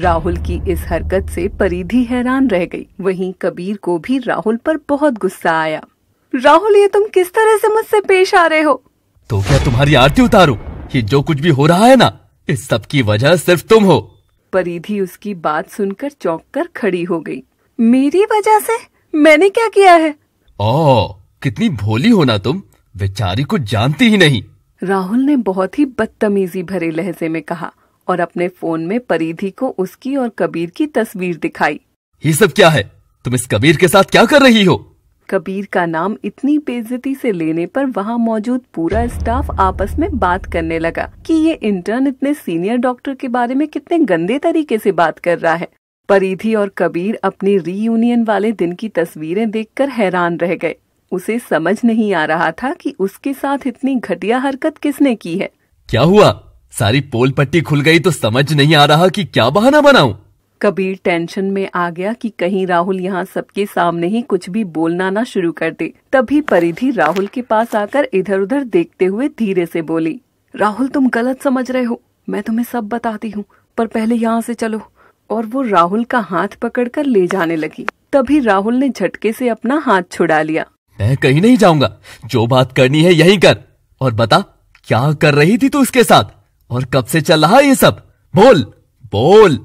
राहुल की इस हरकत से परिधि हैरान रह गई वहीं कबीर को भी राहुल पर बहुत गुस्सा आया राहुल ये तुम किस तरह से मुझसे पेश आ रहे हो तो क्या तुम्हारी आरती उतारू ये जो कुछ भी हो रहा है ना इस सब की वजह सिर्फ तुम हो परिधि उसकी बात सुनकर चौंक कर खड़ी हो गई। मेरी वजह से मैंने क्या किया है ओ कितनी भोली हो ना तुम बेचारी को जानती ही नहीं राहुल ने बहुत ही बदतमीजी भरे लहजे में कहा और अपने फोन में परिधि को उसकी और कबीर की तस्वीर दिखाई ये सब क्या है तुम इस कबीर के साथ क्या कर रही हो कबीर का नाम इतनी बेजती से लेने पर वहाँ मौजूद पूरा स्टाफ आपस में बात करने लगा कि ये इंटर्न इतने सीनियर डॉक्टर के बारे में कितने गंदे तरीके से बात कर रहा है परिधि और कबीर अपनी रीयूनियन वाले दिन की तस्वीरें देखकर हैरान रह गए उसे समझ नहीं आ रहा था कि उसके साथ इतनी घटिया हरकत किसने की है क्या हुआ सारी पोल पट्टी खुल गई तो समझ नहीं आ रहा कि क्या बहाना बनाऊं कबीर टेंशन में आ गया कि कहीं राहुल यहाँ सबके सामने ही कुछ भी बोलना ना शुरू कर दे तभी परिधि राहुल के पास आकर इधर उधर देखते हुए धीरे से बोली राहुल तुम गलत समझ रहे हो मैं तुम्हें सब बताती हूँ पर पहले यहाँ से चलो और वो राहुल का हाथ पकड़कर ले जाने लगी तभी राहुल ने झटके से अपना हाथ छुड़ा लिया मैं कहीं नहीं जाऊंगा जो बात करनी है यही कर और बता क्या कर रही थी तू उसके साथ और कब से चल रहा ये सब बोल बोल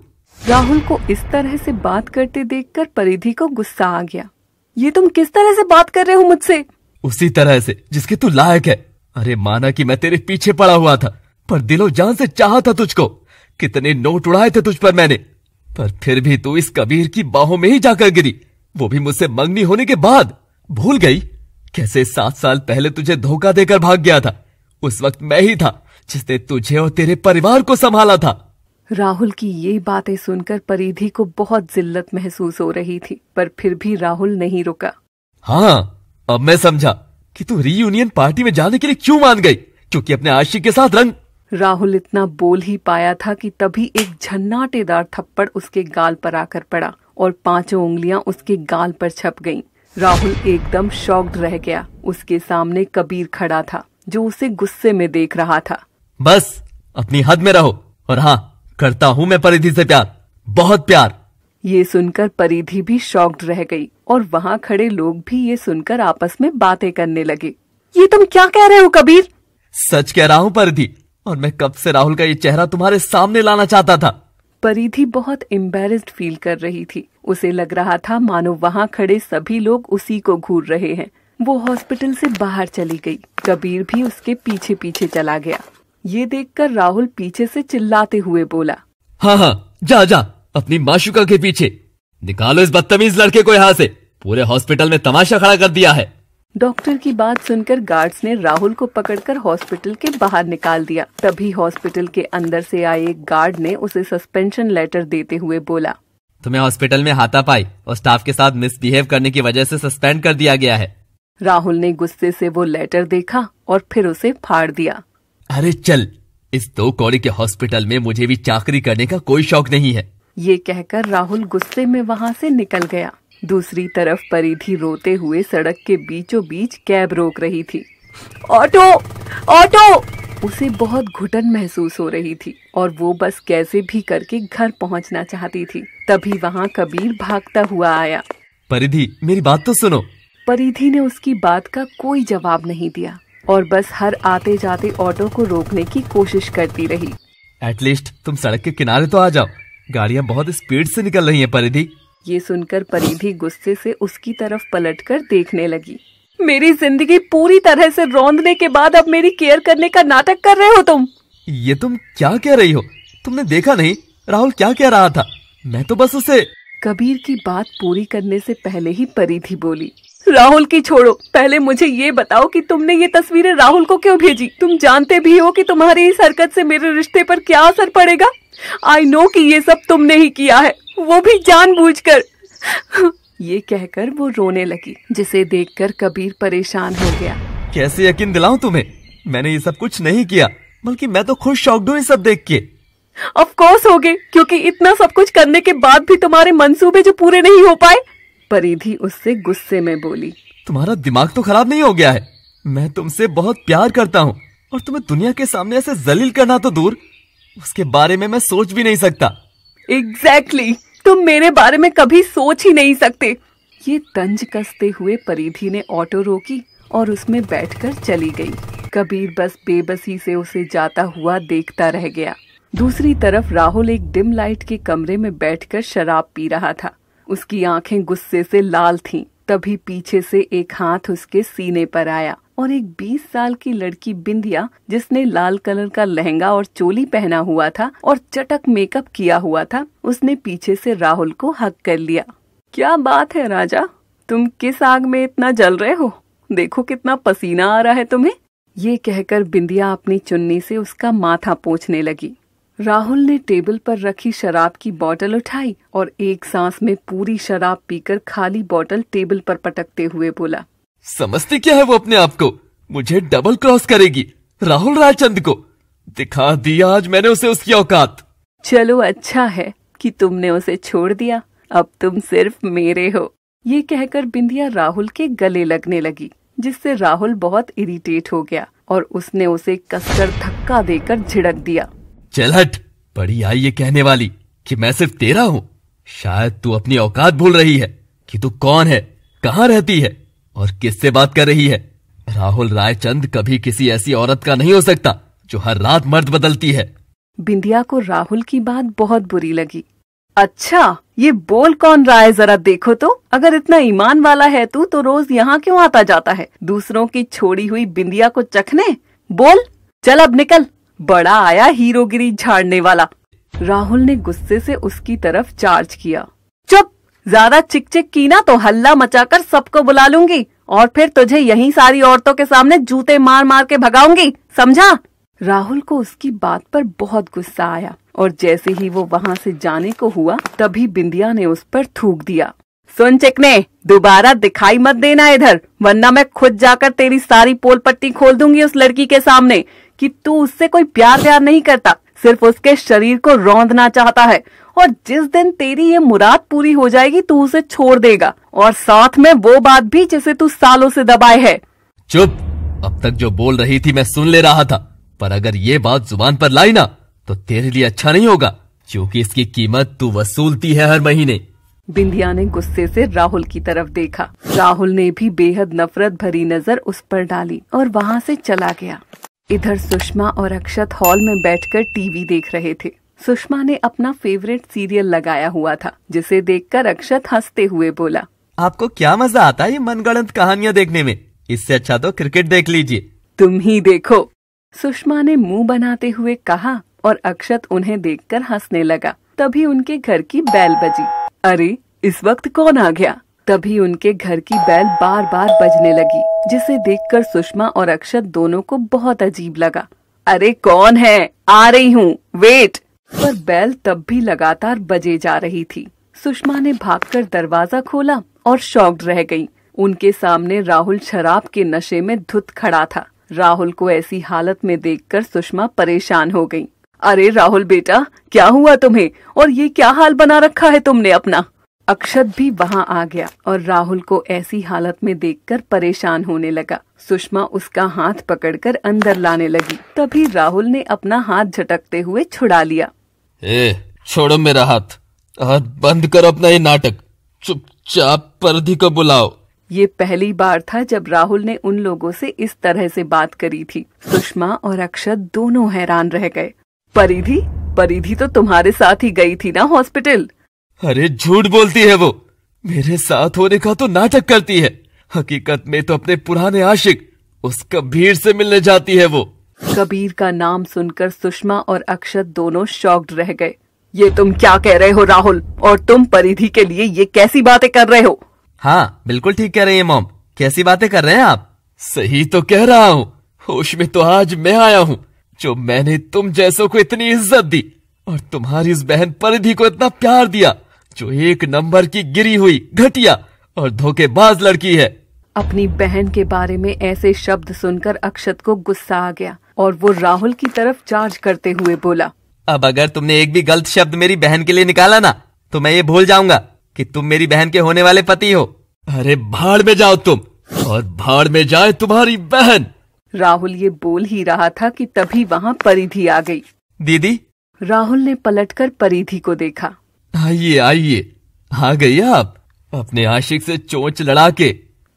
राहुल को इस तरह से बात करते देखकर परिधि को गुस्सा आ गया ये तुम किस तरह से बात कर रहे हो मुझसे उसी तरह से जिसके तू लायक है अरे माना कि मैं तेरे पीछे पड़ा हुआ था पर दिलो जान से चाहा था तुझको कितने नोट उड़ाए थे तुझ पर मैंने पर फिर भी तू इस कबीर की बाहों में ही जाकर गिरी वो भी मुझसे मंगनी होने के बाद भूल गई कैसे सात साल पहले तुझे धोखा देकर भाग गया था उस वक्त मैं ही था जिसने तुझे और तेरे परिवार को संभाला था राहुल की ये बातें सुनकर परिधि को बहुत जिल्लत महसूस हो रही थी पर फिर भी राहुल नहीं रुका हाँ अब मैं समझा कि तू रीयूनियन पार्टी में जाने के लिए क्यों मान गई क्योंकि अपने आशिक के साथ रंग राहुल इतना बोल ही पाया था कि तभी एक झन्नाटेदार थप्पड़ उसके गाल पर आकर पड़ा और पांचों उंगलियां उसके गाल पर छप गईं। राहुल एकदम शॉक्ड रह गया उसके सामने कबीर खड़ा था जो उसे गुस्से में देख रहा था बस अपनी हद में रहो और हाँ करता हूँ मैं परिधि से प्यार बहुत प्यार ये सुनकर परिधि भी शॉक्ड रह गई और वहाँ खड़े लोग भी ये सुनकर आपस में बातें करने लगे ये तुम क्या कह रहे हो कबीर सच कह रहा हूँ परिधि और मैं कब से राहुल का ये चेहरा तुम्हारे सामने लाना चाहता था परिधि बहुत एम्बेस्ड फील कर रही थी उसे लग रहा था मानो वहाँ खड़े सभी लोग उसी को घूर रहे हैं वो हॉस्पिटल से बाहर चली गई कबीर भी उसके पीछे पीछे चला गया ये देखकर राहुल पीछे से चिल्लाते हुए बोला हाँ हाँ जा जा अपनी माशुका के पीछे निकालो इस बदतमीज लड़के को यहाँ से पूरे हॉस्पिटल में तमाशा खड़ा कर दिया है डॉक्टर की बात सुनकर गार्ड्स ने राहुल को पकड़कर हॉस्पिटल के बाहर निकाल दिया तभी हॉस्पिटल के अंदर से आए एक गार्ड ने उसे सस्पेंशन लेटर देते हुए बोला तुम्हें हॉस्पिटल में हाथापाई और स्टाफ के साथ मिसबिहेव करने की वजह से सस्पेंड कर दिया गया है राहुल ने गुस्से से वो लेटर देखा और फिर उसे फाड़ दिया अरे चल इस दो कौड़ी के हॉस्पिटल में मुझे भी चाकरी करने का कोई शौक नहीं है ये कहकर राहुल गुस्से में वहाँ से निकल गया दूसरी तरफ परिधि रोते हुए सड़क के बीचों बीच कैब रोक रही थी ऑटो ऑटो उसे बहुत घुटन महसूस हो रही थी और वो बस कैसे भी करके घर पहुंचना चाहती थी तभी वहाँ कबीर भागता हुआ आया परिधि मेरी बात तो सुनो परिधि ने उसकी बात का कोई जवाब नहीं दिया और बस हर आते जाते ऑटो को रोकने की कोशिश करती रही एटलीस्ट तुम सड़क के किनारे तो आ जाओ गाड़ियाँ बहुत स्पीड से निकल रही हैं परिधि ये सुनकर परिधि गुस्से से उसकी तरफ पलटकर देखने लगी मेरी जिंदगी पूरी तरह से रौंदने के बाद अब मेरी केयर करने का नाटक कर रहे हो तुम ये तुम क्या कह रही हो तुमने देखा नहीं राहुल क्या कह रहा था मैं तो बस उसे कबीर की बात पूरी करने से पहले ही परिधि बोली राहुल की छोड़ो पहले मुझे ये बताओ कि तुमने ये तस्वीरें राहुल को क्यों भेजी तुम जानते भी हो कि तुम्हारी इस हरकत से मेरे रिश्ते पर क्या असर पड़ेगा आई नो कि ये सब तुमने ही किया है वो भी जानबूझकर ये कहकर वो रोने लगी जिसे देखकर कबीर परेशान हो गया कैसे यकीन दिलाऊं तुम्हें मैंने ये सब कुछ नहीं किया बल्कि मैं तो खुश शौक हूँ सब देख के ऑफ कोर्स हो गए क्योंकि इतना सब कुछ करने के बाद भी तुम्हारे मंसूबे जो पूरे नहीं हो पाए परिधि उससे गुस्से में बोली तुम्हारा दिमाग तो खराब नहीं हो गया है मैं तुमसे बहुत प्यार करता हूँ और तुम्हें दुनिया के सामने ऐसे जलील करना तो दूर उसके बारे में मैं सोच भी नहीं सकता एग्जैक्टली exactly. तुम मेरे बारे में कभी सोच ही नहीं सकते ये तंज कसते हुए परिधि ने ऑटो रोकी और उसमें बैठकर चली गई कबीर बस बेबसी से उसे जाता हुआ देखता रह गया दूसरी तरफ राहुल एक डिम लाइट के कमरे में बैठकर शराब पी रहा था उसकी आंखें गुस्से से लाल थीं। तभी पीछे से एक हाथ उसके सीने पर आया और एक 20 साल की लड़की बिंदिया जिसने लाल कलर का लहंगा और चोली पहना हुआ था और चटक मेकअप किया हुआ था उसने पीछे से राहुल को हक कर लिया क्या बात है राजा तुम किस आग में इतना जल रहे हो देखो कितना पसीना आ रहा है तुम्हें ये कहकर बिंदिया अपनी चुन्नी से उसका माथा पोछने लगी राहुल ने टेबल पर रखी शराब की बोतल उठाई और एक सांस में पूरी शराब पीकर खाली बोतल टेबल पर पटकते हुए बोला समझते क्या है वो अपने आप को मुझे डबल क्रॉस करेगी राहुल राजचंद को दिखा दिया आज मैंने उसे उसकी औकात चलो अच्छा है कि तुमने उसे छोड़ दिया अब तुम सिर्फ मेरे हो ये कहकर बिंदिया राहुल के गले लगने लगी जिससे राहुल बहुत इरिटेट हो गया और उसने उसे कसकर धक्का देकर झिड़क दिया चल हट बड़ी आई ये कहने वाली कि मैं सिर्फ तेरा हूं शायद तू अपनी औकात भूल रही है कि तू कौन है कहाँ रहती है और किससे बात कर रही है राहुल रायचंद कभी किसी ऐसी औरत का नहीं हो सकता जो हर रात मर्द बदलती है बिंदिया को राहुल की बात बहुत बुरी लगी अच्छा ये बोल कौन रहा है जरा देखो तो अगर इतना ईमान वाला है तू तो रोज यहाँ क्यों आता जाता है दूसरों की छोड़ी हुई बिंदिया को चखने बोल चल अब निकल बड़ा आया हीरोगिरी झाड़ने वाला राहुल ने गुस्से से उसकी तरफ चार्ज किया चुप ज्यादा चिक चिक की ना तो हल्ला मचाकर सबको बुला लूंगी और फिर तुझे यही सारी औरतों के सामने जूते मार मार के भगाऊंगी समझा राहुल को उसकी बात पर बहुत गुस्सा आया और जैसे ही वो वहाँ से जाने को हुआ तभी बिंदिया ने उस पर थूक दिया सुन चिकने दोबारा दिखाई मत देना इधर वरना मैं खुद जाकर तेरी सारी पोल पट्टी खोल दूंगी उस लड़की के सामने कि तू उससे कोई प्यार प्यार नहीं करता सिर्फ उसके शरीर को रौंदना चाहता है और जिस दिन तेरी ये मुराद पूरी हो जाएगी तू उसे छोड़ देगा और साथ में वो बात भी जिसे तू सालों से दबाए है चुप अब तक जो बोल रही थी मैं सुन ले रहा था पर अगर ये बात जुबान पर लाई ना तो तेरे लिए अच्छा नहीं होगा क्योंकि इसकी कीमत तू वसूलती है हर महीने बिंदिया ने गुस्से से राहुल की तरफ देखा राहुल ने भी बेहद नफरत भरी नजर उस पर डाली और वहाँ से चला गया इधर सुषमा और अक्षत हॉल में बैठकर टीवी देख रहे थे सुषमा ने अपना फेवरेट सीरियल लगाया हुआ था जिसे देखकर अक्षत हंसते हुए बोला आपको क्या मजा आता है ये मनगढ़ंत कहानियाँ देखने में इससे अच्छा तो क्रिकेट देख लीजिए तुम ही देखो सुषमा ने मुंह बनाते हुए कहा और अक्षत उन्हें देखकर हंसने लगा तभी उनके घर की बैल बजी अरे इस वक्त कौन आ गया तभी उनके घर की बैल बार बार बजने लगी जिसे देखकर सुषमा और अक्षत दोनों को बहुत अजीब लगा अरे कौन है आ रही हूँ वेट पर बैल तब भी लगातार बजे जा रही थी सुषमा ने भागकर दरवाजा खोला और शॉक्ड रह गई उनके सामने राहुल शराब के नशे में धुत खड़ा था राहुल को ऐसी हालत में देखकर सुषमा परेशान हो गई अरे राहुल बेटा क्या हुआ तुम्हें और ये क्या हाल बना रखा है तुमने अपना अक्षत भी वहां आ गया और राहुल को ऐसी हालत में देखकर परेशान होने लगा सुषमा उसका हाथ पकड़कर अंदर लाने लगी तभी राहुल ने अपना हाथ झटकते हुए छुड़ा लिया ए, छोड़ो मेरा हाथ हाथ बंद कर अपना ये नाटक चुपचाप परधी को बुलाओ ये पहली बार था जब राहुल ने उन लोगों से इस तरह से बात करी थी सुषमा और अक्षत दोनों हैरान रह गए परिधि परिधि तो तुम्हारे साथ ही गई थी ना हॉस्पिटल अरे झूठ बोलती है वो मेरे साथ होने का तो नाटक करती है हकीकत में तो अपने पुराने आशिक उस कबीर से मिलने जाती है वो कबीर का नाम सुनकर सुषमा और अक्षत दोनों शॉक्ड रह गए ये तुम क्या कह रहे हो राहुल और तुम परिधि के लिए ये कैसी बातें कर रहे हो हाँ बिल्कुल ठीक कह रहे हैं मोम कैसी बातें कर रहे हैं आप सही तो कह रहा हूँ होश में तो आज मैं आया हूँ जो मैंने तुम जैसों को इतनी इज्जत दी और तुम्हारी इस बहन परिधि को इतना प्यार दिया जो एक नंबर की गिरी हुई घटिया और धोखेबाज लड़की है अपनी बहन के बारे में ऐसे शब्द सुनकर अक्षत को गुस्सा आ गया और वो राहुल की तरफ चार्ज करते हुए बोला अब अगर तुमने एक भी गलत शब्द मेरी बहन के लिए निकाला ना तो मैं ये भूल जाऊंगा कि तुम मेरी बहन के होने वाले पति हो अरे भाड़ में जाओ तुम और भाड़ में जाए तुम्हारी बहन राहुल ये बोल ही रहा था कि तभी वहाँ परिधि आ गई दीदी राहुल ने पलटकर परिधि को देखा आइए आइए आ गई आप अपने आशिक से चोंच लड़ा के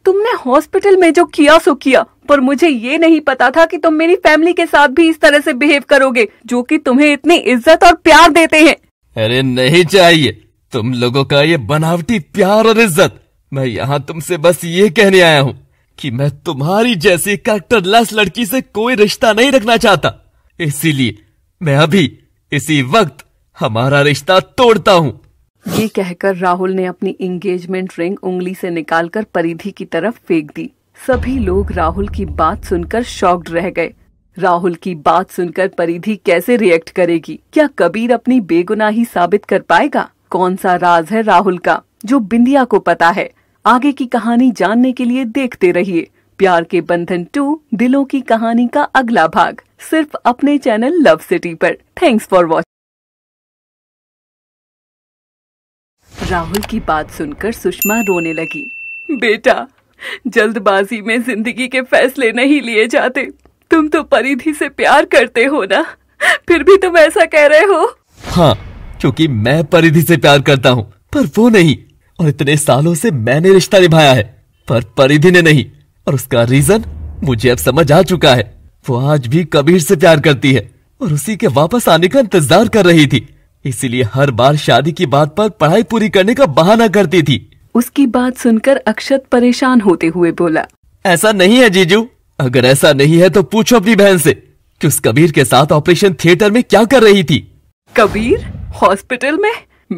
तुमने हॉस्पिटल में जो किया सो किया पर मुझे ये नहीं पता था कि तुम मेरी फैमिली के साथ भी इस तरह से बिहेव करोगे जो कि तुम्हें इतनी इज्जत और प्यार देते हैं अरे नहीं चाहिए तुम लोगों का ये बनावटी प्यार और इज्जत मैं यहाँ तुमसे बस ये कहने आया हूँ कि मैं तुम्हारी जैसी लस लड़की से कोई रिश्ता नहीं रखना चाहता इसीलिए मैं अभी इसी वक्त हमारा रिश्ता तोड़ता हूँ ये कहकर राहुल ने अपनी एंगेजमेंट रिंग उंगली से निकालकर परिधि की तरफ फेंक दी सभी लोग राहुल की बात सुनकर शॉक्ड रह गए राहुल की बात सुनकर परिधि कैसे रिएक्ट करेगी क्या कबीर अपनी बेगुनाही साबित कर पाएगा कौन सा राज है राहुल का जो बिंदिया को पता है आगे की कहानी जानने के लिए देखते रहिए प्यार के बंधन टू दिलों की कहानी का अगला भाग सिर्फ अपने चैनल लव सिटी पर थैंक्स फॉर वॉचिंग राहुल की बात सुनकर सुषमा रोने लगी बेटा जल्दबाजी में जिंदगी के फैसले नहीं लिए जाते तुम तो परिधि से प्यार करते हो ना फिर भी तुम ऐसा कह रहे हो हाँ क्योंकि मैं परिधि से प्यार करता हूँ पर वो नहीं और इतने सालों से मैंने रिश्ता निभाया है पर परिधि ने नहीं और उसका रीजन मुझे अब समझ आ चुका है वो आज भी कबीर से प्यार करती है और उसी के वापस आने का इंतजार कर रही थी इसीलिए हर बार शादी की बात पर पढ़ाई पूरी करने का बहाना करती थी उसकी बात सुनकर अक्षत परेशान होते हुए बोला ऐसा नहीं है जीजू अगर ऐसा नहीं है तो पूछो अपनी बहन से कि उस कबीर के साथ ऑपरेशन थिएटर में क्या कर रही थी कबीर हॉस्पिटल में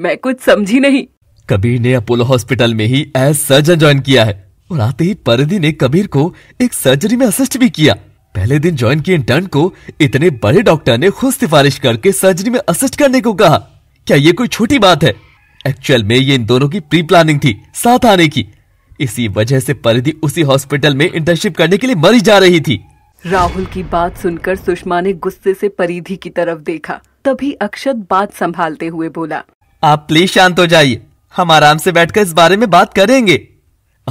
मैं कुछ समझी नहीं कबीर ने अपोलो हॉस्पिटल में ही एज सर्जन ज्वाइन किया है और आते ही परदी ने कबीर को एक सर्जरी में असिस्ट भी किया पहले दिन ज्वाइन किए इंटर्न को इतने बड़े डॉक्टर ने खुद सिफारिश करके सर्जरी में असिस्ट करने को कहा क्या ये कोई छोटी बात है एक्चुअल में ये इन दोनों की प्री प्लानिंग थी साथ आने की इसी वजह से परिधि उसी हॉस्पिटल में इंटर्नशिप करने के लिए मरी जा रही थी राहुल की बात सुनकर सुषमा ने गुस्से से परिधि की तरफ देखा तभी अक्षत बात संभालते हुए बोला आप प्लीज शांत हो जाइए हम आराम से बैठकर इस बारे में बात करेंगे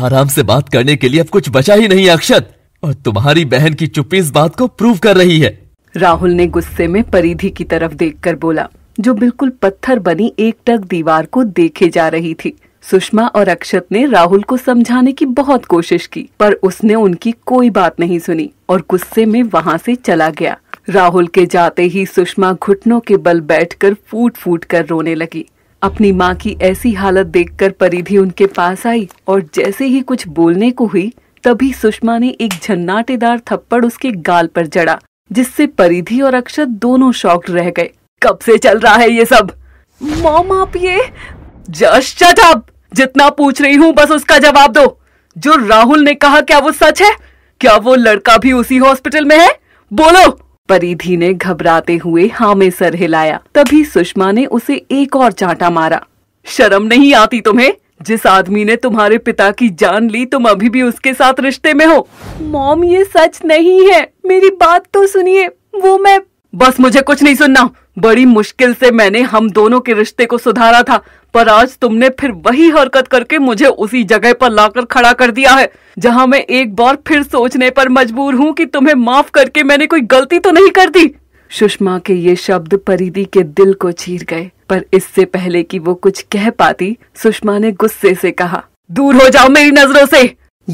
आराम से बात करने के लिए अब कुछ बचा ही नहीं अक्षत और तुम्हारी बहन की चुप्पी इस बात को प्रूव कर रही है राहुल ने गुस्से में परिधि की तरफ देखकर बोला जो बिल्कुल पत्थर बनी एक टक दीवार को देखे जा रही थी सुषमा और अक्षत ने राहुल को समझाने की बहुत कोशिश की पर उसने उनकी कोई बात नहीं सुनी और गुस्से में वहाँ से चला गया राहुल के जाते ही सुषमा घुटनों के बल बैठकर फूट फूट कर रोने लगी अपनी माँ की ऐसी हालत देखकर परिधि उनके पास आई और जैसे ही कुछ बोलने को हुई तभी सुषमा ने एक झन्नाटेदार थप्पड़ उसके गाल पर जड़ा जिससे परिधि और अक्षत दोनों शॉक्ड रह गए कब से चल रहा है ये सब मॉम आप ये जस्ट जितना पूछ रही हूँ बस उसका जवाब दो जो राहुल ने कहा क्या वो सच है क्या वो लड़का भी उसी हॉस्पिटल में है बोलो परिधि ने घबराते हुए हाँ में सर हिलाया तभी सुषमा ने उसे एक और चाटा मारा शर्म नहीं आती तुम्हें जिस आदमी ने तुम्हारे पिता की जान ली तुम अभी भी उसके साथ रिश्ते में हो मॉम ये सच नहीं है मेरी बात तो सुनिए वो मैं बस मुझे कुछ नहीं सुनना बड़ी मुश्किल से मैंने हम दोनों के रिश्ते को सुधारा था पर आज तुमने फिर वही हरकत करके मुझे उसी जगह पर लाकर खड़ा कर दिया है जहां मैं एक बार फिर सोचने पर मजबूर हूं कि तुम्हें माफ करके मैंने कोई गलती तो नहीं कर दी सुषमा के ये शब्द परिधि के दिल को चीर गए पर इससे पहले कि वो कुछ कह पाती सुषमा ने गुस्से से कहा दूर हो जाओ मेरी नजरों से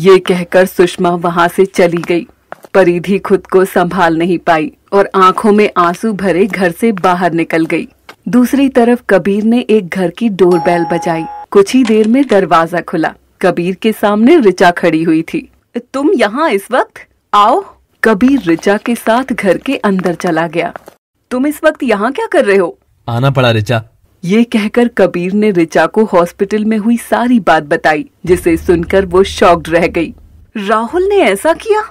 ये कहकर सुषमा वहाँ से चली गई परिधि खुद को संभाल नहीं पाई और आंखों में आंसू भरे घर से बाहर निकल गई दूसरी तरफ कबीर ने एक घर की डोरबेल बजाई कुछ ही देर में दरवाजा खुला कबीर के सामने रिचा खड़ी हुई थी तुम यहाँ इस वक्त आओ कबीर रिचा के साथ घर के अंदर चला गया तुम इस वक्त यहाँ क्या कर रहे हो आना पड़ा रिचा ये कहकर कबीर ने रिचा को हॉस्पिटल में हुई सारी बात बताई जिसे सुनकर वो शॉक्ड रह गई राहुल ने ऐसा किया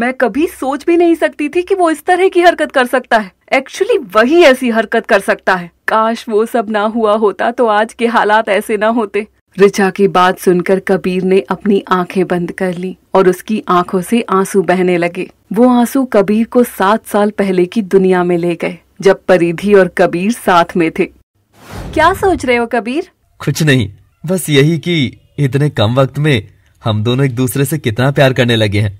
मैं कभी सोच भी नहीं सकती थी कि वो इस तरह की हरकत कर सकता है एक्चुअली वही ऐसी हरकत कर सकता है काश वो सब ना हुआ होता तो आज के हालात ऐसे ना होते रिचा की बात सुनकर कबीर ने अपनी आंखें बंद कर ली और उसकी आंखों से आंसू बहने लगे वो आंसू कबीर को सात साल पहले की दुनिया में ले गए जब परिधि और कबीर साथ में थे क्या सोच रहे हो कबीर कुछ नहीं बस यही कि इतने कम वक्त में हम दोनों एक दूसरे से कितना प्यार करने लगे हैं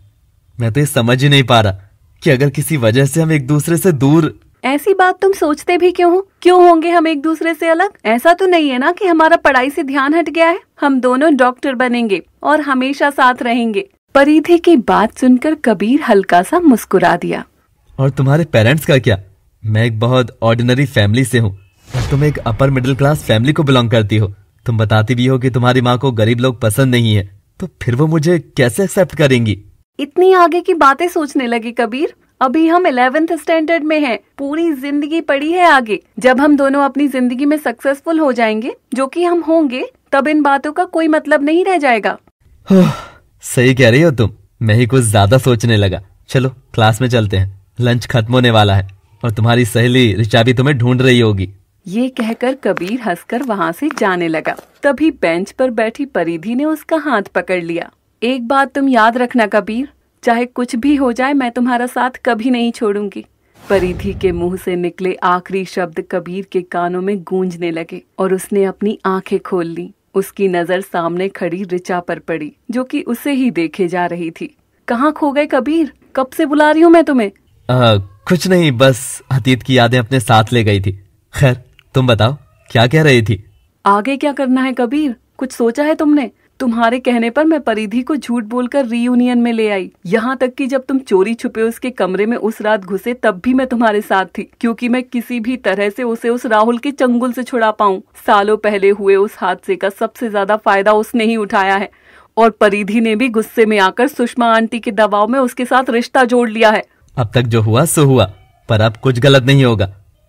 मैं तो ये समझ ही नहीं पा रहा कि अगर किसी वजह से हम एक दूसरे से दूर ऐसी बात तुम सोचते भी क्यों हो क्यों होंगे हम एक दूसरे से अलग ऐसा तो नहीं है ना कि हमारा पढ़ाई से ध्यान हट गया है हम दोनों डॉक्टर बनेंगे और हमेशा साथ रहेंगे परिधि की बात सुनकर कबीर हल्का सा मुस्कुरा दिया और तुम्हारे पेरेंट्स का क्या मैं एक बहुत ऑर्डिनरी फैमिली से हूँ और तुम एक अपर मिडिल क्लास फैमिली को बिलोंग करती हो तुम बताती भी हो कि तुम्हारी माँ को गरीब लोग पसंद नहीं है तो फिर वो मुझे कैसे एक्सेप्ट करेंगी इतनी आगे की बातें सोचने लगी कबीर अभी हम इलेवेंथ स्टैंडर्ड में हैं पूरी जिंदगी पड़ी है आगे जब हम दोनों अपनी जिंदगी में सक्सेसफुल हो जाएंगे जो कि हम होंगे तब इन बातों का कोई मतलब नहीं रह जाएगा सही कह रही हो तुम मैं ही कुछ ज्यादा सोचने लगा चलो क्लास में चलते हैं लंच खत्म होने वाला है और तुम्हारी सहेली ऋचा भी तुम्हें ढूंढ रही होगी ये कहकर कबीर हंसकर वहाँ से जाने लगा तभी बेंच पर बैठी परिधि ने उसका हाथ पकड़ लिया एक बात तुम याद रखना कबीर चाहे कुछ भी हो जाए मैं तुम्हारा साथ कभी नहीं छोड़ूंगी परिधि के मुंह से निकले आखिरी शब्द कबीर के कानों में गूंजने लगे और उसने अपनी आंखें खोल ली उसकी नजर सामने खड़ी ऋचा पर पड़ी जो कि उसे ही देखे जा रही थी कहाँ खो गए कबीर कब से बुला रही हूँ मैं तुम्हें कुछ नहीं बस अतीत की यादें अपने साथ ले गई थी खैर तुम बताओ क्या कह रही थी आगे क्या करना है कबीर कुछ सोचा है तुमने तुम्हारे कहने पर मैं परिधि को झूठ बोलकर रीयूनियन में ले आई यहाँ तक कि जब तुम चोरी छुपे उसके कमरे में उस रात घुसे तब भी मैं तुम्हारे साथ थी क्योंकि मैं किसी भी तरह से उसे उस राहुल के चंगुल से छुड़ा पाऊँ सालों पहले हुए उस हादसे का सबसे ज्यादा फायदा उसने ही उठाया है और परिधि ने भी गुस्से में आकर सुषमा आंटी के दबाव में उसके साथ रिश्ता जोड़ लिया है अब तक जो हुआ सो हुआ पर अब कुछ गलत नहीं होगा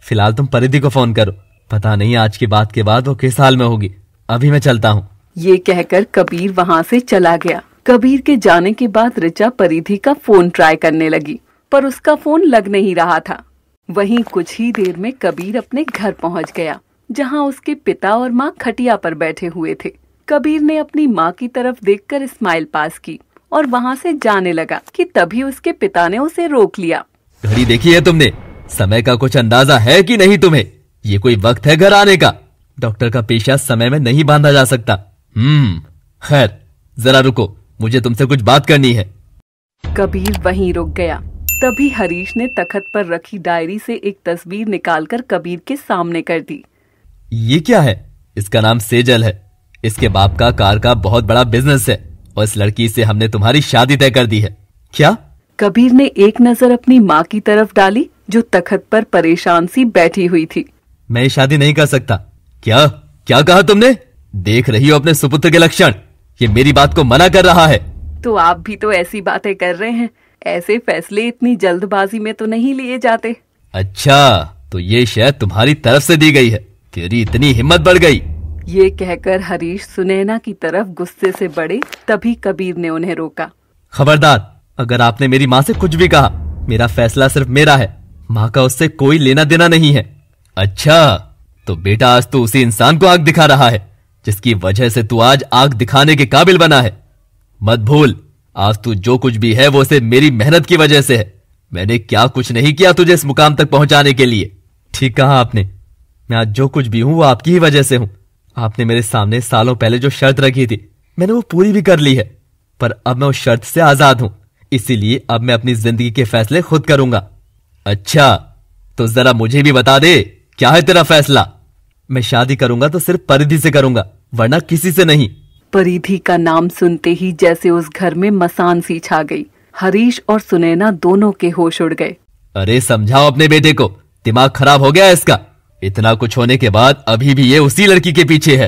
फिलहाल तुम परिधि को फोन करो पता नहीं आज की बात के बाद वो किस हाल में होगी अभी मैं चलता हूँ ये कहकर कबीर वहाँ से चला गया कबीर के जाने के बाद रिचा परिधि का फोन ट्राई करने लगी पर उसका फोन लग नहीं रहा था वहीं कुछ ही देर में कबीर अपने घर पहुंच गया जहां उसके पिता और माँ खटिया पर बैठे हुए थे कबीर ने अपनी माँ की तरफ देखकर स्माइल पास की और वहाँ से जाने लगा कि तभी उसके पिता ने उसे रोक लिया घड़ी देखी है तुमने समय का कुछ अंदाजा है कि नहीं तुम्हें ये कोई वक्त है घर आने का डॉक्टर का पेशा समय में नहीं बांधा जा सकता हम्म खैर जरा रुको मुझे तुमसे कुछ बात करनी है कबीर वहीं रुक गया तभी हरीश ने तखत पर रखी डायरी से एक तस्वीर निकालकर कबीर के सामने कर दी ये क्या है इसका नाम सेजल है इसके बाप का कार का बहुत बड़ा बिजनेस है और इस लड़की से हमने तुम्हारी शादी तय कर दी है क्या कबीर ने एक नजर अपनी माँ की तरफ डाली जो तखत पर परेशान सी बैठी हुई थी मैं शादी नहीं कर सकता क्या क्या कहा तुमने देख रही हो अपने सुपुत्र के लक्षण ये मेरी बात को मना कर रहा है तो आप भी तो ऐसी बातें कर रहे हैं ऐसे फैसले इतनी जल्दबाजी में तो नहीं लिए जाते अच्छा तो ये शायद तुम्हारी तरफ से दी गई है तेरी इतनी हिम्मत बढ़ गई ये कहकर हरीश सुनैना की तरफ गुस्से से बड़े तभी कबीर ने उन्हें रोका खबरदार अगर आपने मेरी माँ से कुछ भी कहा मेरा फैसला सिर्फ मेरा है माँ का उससे कोई लेना देना नहीं है अच्छा तो बेटा आज तो उसी इंसान को आग दिखा रहा है जिसकी वजह से तू आज आग दिखाने के काबिल बना है मत भूल आज तू जो कुछ भी है वो सिर्फ मेरी मेहनत की वजह से है मैंने क्या कुछ नहीं किया तुझे इस मुकाम तक पहुंचाने के लिए ठीक कहा आपने मैं आज जो कुछ भी हूँ वो आपकी ही वजह से हूँ आपने मेरे सामने सालों पहले जो शर्त रखी थी मैंने वो पूरी भी कर ली है पर अब मैं उस शर्त से आजाद हूँ इसीलिए अब मैं अपनी जिंदगी के फैसले खुद करूंगा अच्छा तो जरा मुझे भी बता दे क्या है तेरा फैसला मैं शादी करूंगा तो सिर्फ परिधि से करूंगा वरना किसी से नहीं परिधि का नाम सुनते ही जैसे उस घर में मसान सी छा गई हरीश और सुनैना दोनों के होश उड़ गए अरे समझाओ अपने बेटे को दिमाग खराब हो गया इसका इतना कुछ होने के बाद अभी भी ये उसी लड़की के पीछे है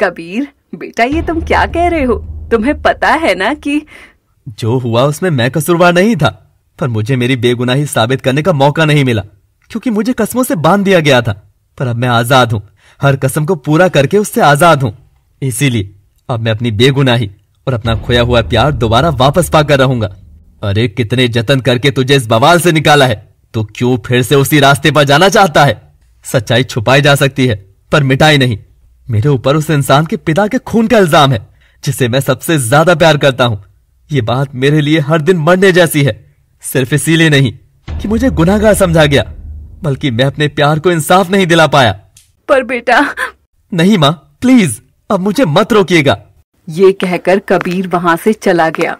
कबीर बेटा ये तुम क्या कह रहे हो तुम्हें पता है ना कि जो हुआ उसमें मैं कसूरवार नहीं था पर मुझे मेरी बेगुनाही साबित करने का मौका नहीं मिला क्योंकि मुझे कसमों से बांध दिया गया था पर अब मैं आजाद हूँ हर कसम को पूरा करके उससे आजाद हूँ इसीलिए अब मैं अपनी बेगुनाही और अपना खोया हुआ प्यार दोबारा वापस पाकर रहूंगा अरे कितने जतन करके तुझे इस बवाल से निकाला है तो क्यों फिर से उसी रास्ते पर जाना चाहता है सच्चाई छुपाई जा सकती है पर मिटाई नहीं मेरे ऊपर उस इंसान के पिता के खून का इल्जाम है जिसे मैं सबसे ज्यादा प्यार करता हूँ ये बात मेरे लिए हर दिन मरने जैसी है सिर्फ इसीलिए नहीं कि मुझे गुनाहगार समझा गया बल्कि मैं अपने प्यार को इंसाफ नहीं दिला पाया पर बेटा नहीं माँ प्लीज अब मुझे मत रोकिएगा ये कहकर कबीर वहाँ से चला गया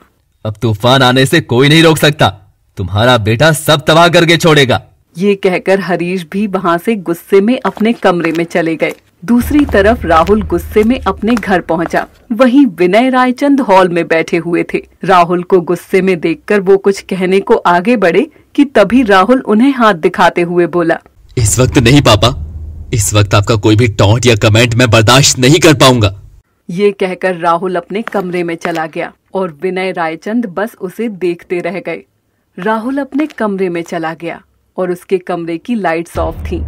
अब तूफान आने से कोई नहीं रोक सकता तुम्हारा बेटा सब तबाह करके छोड़ेगा ये कहकर हरीश भी वहाँ से गुस्से में अपने कमरे में चले गए दूसरी तरफ राहुल गुस्से में अपने घर पहुंचा। वहीं विनय रायचंद हॉल में बैठे हुए थे राहुल को गुस्से में देखकर वो कुछ कहने को आगे बढ़े कि तभी राहुल उन्हें हाथ दिखाते हुए बोला इस वक्त नहीं पापा इस वक्त आपका कोई भी टॉन्ट या कमेंट मैं बर्दाश्त नहीं कर पाऊंगा ये कहकर राहुल अपने कमरे में चला गया और विनय रायचंद बस उसे देखते रह गए राहुल अपने कमरे में चला गया और उसके कमरे की लाइट्स ऑफ थी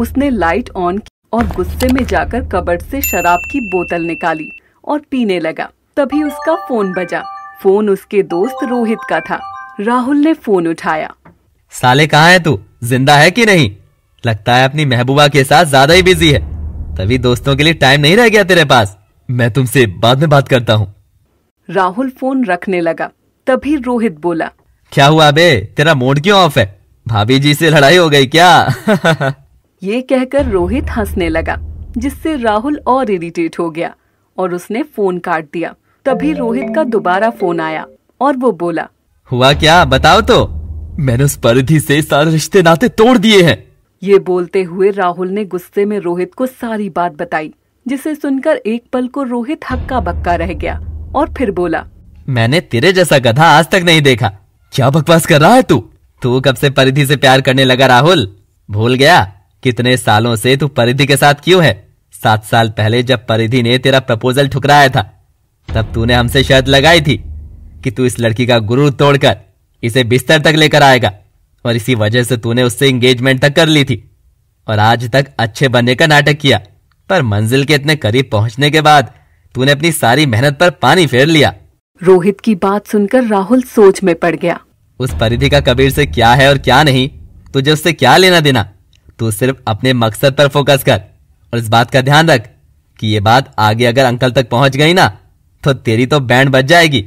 उसने लाइट ऑन की और गुस्से में जाकर कबर्ड से शराब की बोतल निकाली और पीने लगा तभी उसका फोन बजा फोन उसके दोस्त रोहित का था राहुल ने फोन उठाया साले कहाँ है तू जिंदा है कि नहीं लगता है अपनी महबूबा के साथ ज्यादा ही बिजी है तभी दोस्तों के लिए टाइम नहीं रह गया तेरे पास मैं तुमसे बाद में बात करता हूँ राहुल फोन रखने लगा तभी रोहित बोला क्या हुआ बे तेरा मोड क्यों ऑफ है भाभी जी से लड़ाई हो गई क्या ये कहकर रोहित हंसने लगा जिससे राहुल और इरिटेट हो गया और उसने फोन काट दिया तभी रोहित का दोबारा फोन आया और वो बोला हुआ क्या बताओ तो मैंने उस परिधि से सारे रिश्ते नाते तोड़ दिए हैं ये बोलते हुए राहुल ने गुस्से में रोहित को सारी बात बताई जिसे सुनकर एक पल को रोहित हक्का बक्का रह गया और फिर बोला मैंने तेरे जैसा गधा आज तक नहीं देखा क्या बकवास कर रहा है तू तू कब से परिधि से प्यार करने लगा राहुल भूल गया कितने सालों से तू परिधि के साथ क्यों है सात साल पहले जब परिधि ने तेरा प्रपोजल ठुकराया था तब तूने हमसे शर्त लगाई थी कि तू इस लड़की का गुरु तोड़कर इसे बिस्तर तक लेकर आएगा और इसी वजह से तूने उससे एंगेजमेंट तक कर ली थी और आज तक अच्छे बनने का नाटक किया पर मंजिल के इतने करीब पहुंचने के बाद तूने अपनी सारी मेहनत पर पानी फेर लिया रोहित की बात सुनकर राहुल सोच में पड़ गया उस परिधि का कबीर से क्या है और क्या नहीं तुझे उससे क्या लेना देना तू सिर्फ अपने मकसद पर फोकस कर और इस बात का ध्यान रख कि ये बात आगे अगर अंकल तक पहुंच गई ना तो तेरी तो बैंड बच जाएगी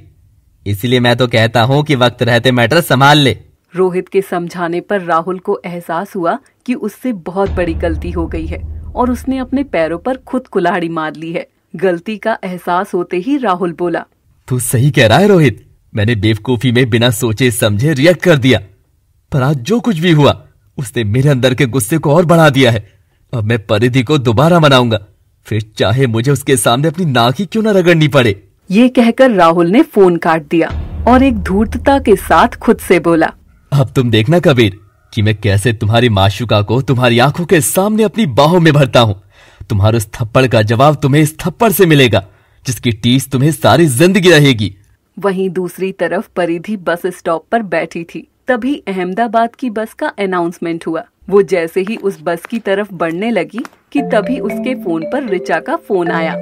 इसीलिए मैं तो कहता हूँ कि वक्त रहते मैटर संभाल ले रोहित के समझाने पर राहुल को एहसास हुआ कि उससे बहुत बड़ी गलती हो गई है और उसने अपने पैरों पर खुद कुल्हाड़ी मार ली है गलती का एहसास होते ही राहुल बोला तू सही कह रहा है रोहित मैंने बेवकूफी में बिना सोचे समझे रिएक्ट कर दिया पर आज जो कुछ भी हुआ उसने मेरे अंदर के गुस्से को और बढ़ा दिया है अब मैं परिधि को दोबारा मनाऊंगा फिर चाहे मुझे उसके सामने अपनी नाक ही क्यों ना रगड़नी पड़े ये कहकर राहुल ने फोन काट दिया और एक धूर्तता के साथ खुद से बोला अब तुम देखना कबीर कि मैं कैसे तुम्हारी माशुका को तुम्हारी आंखों के सामने अपनी बाहों में भरता हूँ तुम्हारे उस थप्पड़ का जवाब तुम्हें इस थप्पड़ से मिलेगा जिसकी टीस तुम्हें सारी जिंदगी रहेगी वहीं दूसरी तरफ परिधि बस स्टॉप पर बैठी थी तभी अहमदाबाद की बस का अनाउंसमेंट हुआ वो जैसे ही उस बस की तरफ बढ़ने लगी कि तभी उसके फोन पर रिचा का फोन आया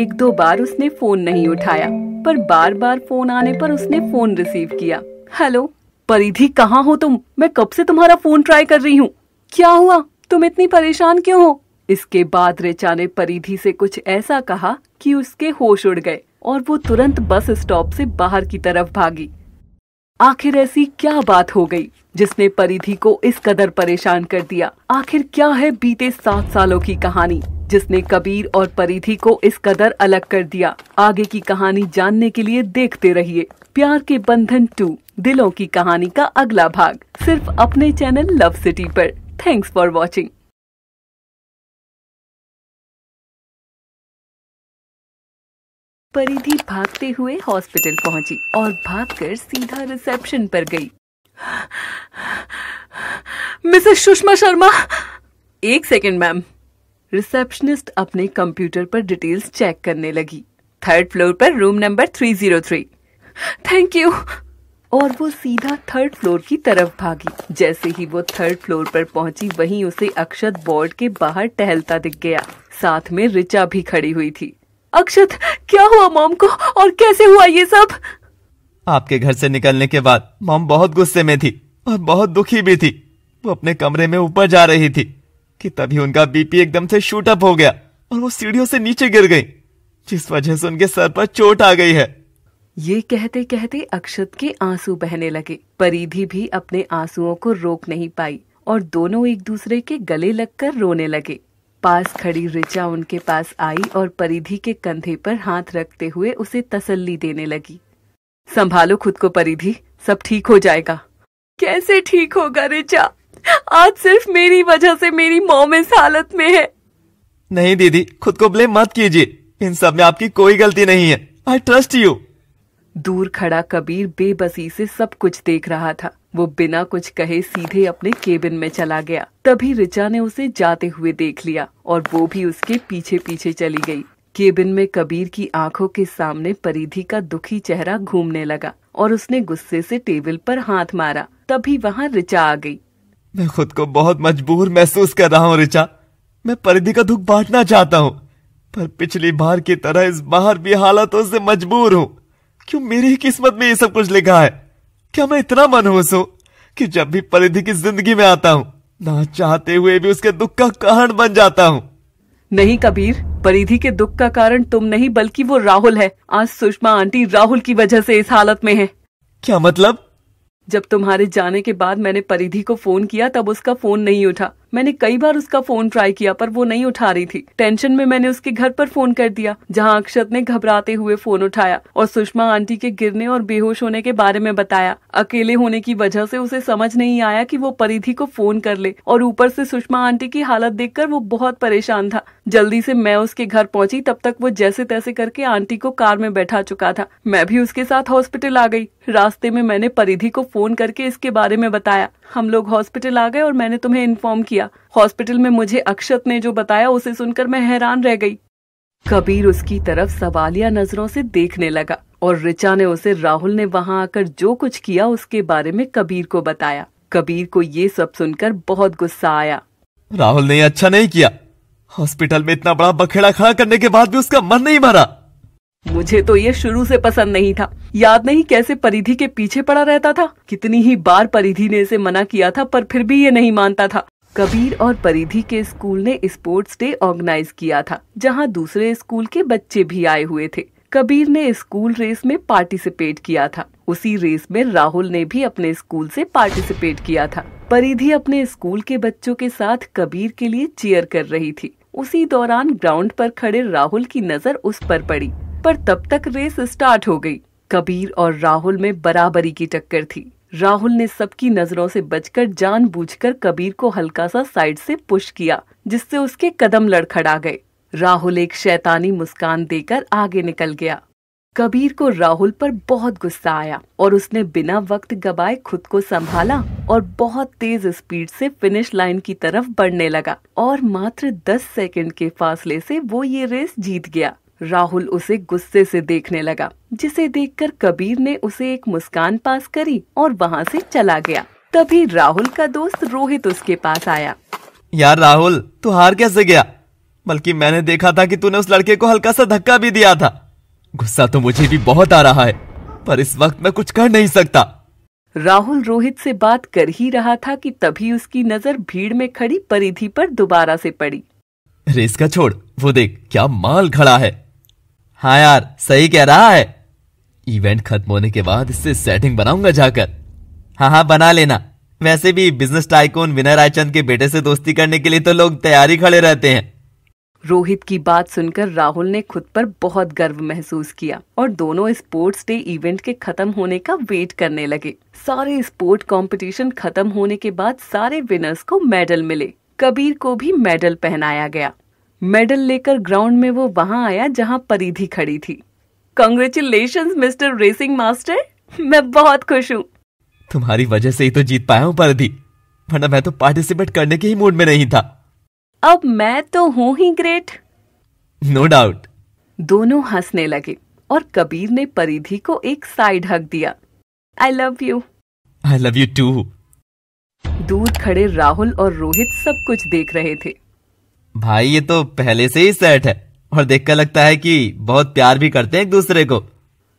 एक दो बार उसने फोन नहीं उठाया पर बार बार फोन आने पर उसने फोन रिसीव किया हेलो परिधि कहाँ हो तुम मैं कब से तुम्हारा फोन ट्राई कर रही हूँ क्या हुआ तुम इतनी परेशान क्यों हो इसके बाद रिचा ने परिधि से कुछ ऐसा कहा कि उसके होश उड़ गए और वो तुरंत बस स्टॉप से बाहर की तरफ भागी आखिर ऐसी क्या बात हो गई जिसने परिधि को इस कदर परेशान कर दिया आखिर क्या है बीते सात सालों की कहानी जिसने कबीर और परिधि को इस कदर अलग कर दिया आगे की कहानी जानने के लिए देखते रहिए प्यार के बंधन टू दिलों की कहानी का अगला भाग सिर्फ अपने चैनल लव सिटी पर थैंक्स फॉर वॉचिंग परिधि भागते हुए हॉस्पिटल पहुंची और भागकर सीधा रिसेप्शन पर गई मिसेस सुषमा शर्मा एक सेकेंड मैम रिसेप्शनिस्ट अपने कंप्यूटर पर डिटेल्स चेक करने लगी थर्ड फ्लोर पर रूम नंबर 303 थैंक यू और वो सीधा थर्ड फ्लोर की तरफ भागी जैसे ही वो थर्ड फ्लोर पर पहुंची वहीं उसे अक्षत बोर्ड के बाहर टहलता दिख गया साथ में रिचा भी खड़ी हुई थी अक्षत क्या हुआ मॉम को और कैसे हुआ ये सब आपके घर से निकलने के बाद मॉम बहुत गुस्से में थी और बहुत दुखी भी थी वो अपने कमरे में ऊपर जा रही थी कि तभी उनका बीपी एकदम से शूट अप हो गया और वो सीढ़ियों से नीचे गिर गई जिस वजह से उनके सर पर चोट आ गई है ये कहते कहते अक्षत के आंसू बहने लगे परिधि भी अपने आंसुओं को रोक नहीं पाई और दोनों एक दूसरे के गले लगकर रोने लगे पास खड़ी ऋचा उनके पास आई और परिधि के कंधे पर हाथ रखते हुए उसे तसल्ली देने लगी संभालो खुद को परिधि सब ठीक हो जाएगा कैसे ठीक होगा ऋचा आज सिर्फ मेरी वजह से मेरी मोम इस हालत में है नहीं दीदी खुद को ब्लेम मत कीजिए इन सब में आपकी कोई गलती नहीं है आई ट्रस्ट यू दूर खड़ा कबीर बेबसी से सब कुछ देख रहा था वो बिना कुछ कहे सीधे अपने केबिन में चला गया तभी रिचा ने उसे जाते हुए देख लिया और वो भी उसके पीछे पीछे चली गई केबिन में कबीर की आंखों के सामने परिधि का दुखी चेहरा घूमने लगा और उसने गुस्से से टेबल पर हाथ मारा तभी वहाँ रिचा आ गई मैं खुद को बहुत मजबूर महसूस कर रहा हूँ रिचा मैं परिधि का दुख बांटना चाहता हूँ पर पिछली बार की तरह इस बार भी हालातों से मजबूर हूँ क्यों मेरी किस्मत में ये सब कुछ लिखा है क्या मैं इतना मनहूस हूं कि जब भी परिधि की जिंदगी में आता हूँ ना चाहते हुए भी उसके दुख का कारण बन जाता हूँ नहीं कबीर परिधि के दुख का कारण तुम नहीं बल्कि वो राहुल है आज सुषमा आंटी राहुल की वजह से इस हालत में है क्या मतलब जब तुम्हारे जाने के बाद मैंने परिधि को फोन किया तब उसका फोन नहीं उठा मैंने कई बार उसका फोन ट्राई किया पर वो नहीं उठा रही थी टेंशन में मैंने उसके घर पर फोन कर दिया जहां अक्षत ने घबराते हुए फोन उठाया और सुषमा आंटी के गिरने और बेहोश होने के बारे में बताया अकेले होने की वजह से उसे समझ नहीं आया कि वो परिधि को फोन कर ले और ऊपर से सुषमा आंटी की हालत देख वो बहुत परेशान था जल्दी से मैं उसके घर पहुंची तब तक वो जैसे तैसे करके आंटी को कार में बैठा चुका था मैं भी उसके साथ हॉस्पिटल आ गई रास्ते में मैंने परिधि को फोन करके इसके बारे में बताया हम लोग हॉस्पिटल आ गए और मैंने तुम्हें इन्फॉर्म किया हॉस्पिटल में मुझे अक्षत ने जो बताया उसे सुनकर मैं हैरान रह गई कबीर उसकी तरफ सवालिया नजरों से देखने लगा और रिचा ने उसे राहुल ने वहाँ आकर जो कुछ किया उसके बारे में कबीर को बताया कबीर को ये सब सुनकर बहुत गुस्सा आया राहुल ने अच्छा नहीं किया हॉस्पिटल में इतना बड़ा बखेड़ा खड़ा करने के बाद भी उसका मन नहीं भरा मुझे तो ये शुरू से पसंद नहीं था याद नहीं कैसे परिधि के पीछे पड़ा रहता था कितनी ही बार परिधि ने इसे मना किया था पर फिर भी ये नहीं मानता था कबीर और परिधि के स्कूल ने स्पोर्ट्स डे ऑर्गेनाइज किया था जहां दूसरे स्कूल के बच्चे भी आए हुए थे कबीर ने स्कूल रेस में पार्टिसिपेट किया था उसी रेस में राहुल ने भी अपने स्कूल से पार्टिसिपेट किया था परिधि अपने स्कूल के बच्चों के साथ कबीर के लिए चेयर कर रही थी उसी दौरान ग्राउंड पर खड़े राहुल की नजर उस पर पड़ी पर तब तक रेस स्टार्ट हो गई कबीर और राहुल में बराबरी की टक्कर थी राहुल ने सबकी नजरों से बचकर जानबूझकर कबीर को हल्का सा साइड से पुश किया जिससे उसके कदम लड़खड़ा गए राहुल एक शैतानी मुस्कान देकर आगे निकल गया कबीर को राहुल पर बहुत गुस्सा आया और उसने बिना वक्त गवाए खुद को संभाला और बहुत तेज स्पीड से फिनिश लाइन की तरफ बढ़ने लगा और मात्र 10 सेकंड के फासले से वो ये रेस जीत गया राहुल उसे गुस्से से देखने लगा जिसे देखकर कबीर ने उसे एक मुस्कान पास करी और वहाँ से चला गया तभी राहुल का दोस्त रोहित उसके पास आया यार राहुल तू हार कैसे गया बल्कि मैंने देखा था कि तूने उस लड़के को हल्का सा धक्का भी दिया था गुस्सा तो मुझे भी बहुत आ रहा है पर इस वक्त मैं कुछ कर नहीं सकता राहुल रोहित से बात कर ही रहा था कि तभी उसकी नजर भीड़ में खड़ी परिधि पर दोबारा से पड़ी रेस का छोड़ वो देख क्या माल खड़ा है हाँ यार सही कह रहा है इवेंट खत्म होने के बाद इससे सेटिंग बनाऊंगा जाकर हाँ हाँ बना लेना वैसे भी बिजनेस टाइकोन विनय रायचंद के बेटे से दोस्ती करने के लिए तो लोग तैयारी खड़े रहते हैं रोहित की बात सुनकर राहुल ने खुद पर बहुत गर्व महसूस किया और दोनों स्पोर्ट्स डे इवेंट के खत्म होने का वेट करने लगे सारे स्पोर्ट कंपटीशन खत्म होने के बाद सारे विनर्स को मेडल मिले कबीर को भी मेडल पहनाया गया मेडल लेकर ग्राउंड में वो वहां आया जहां परिधि खड़ी थी कॉन्ग्रेचुलेशन मिस्टर रेसिंग मास्टर मैं बहुत खुश हूँ तुम्हारी वजह से ही तो जीत पाया हूँ परिधि वरना मैं तो पार्टिसिपेट करने के ही मूड में नहीं था अब मैं तो हूँ ही ग्रेट नो no डाउट दोनों हंसने लगे और कबीर ने परिधि को एक साइड हक दिया I love you I love you too दूर खड़े राहुल और रोहित सब कुछ देख रहे थे भाई ये तो पहले से ही सेट है और देखकर लगता है कि बहुत प्यार भी करते हैं एक दूसरे को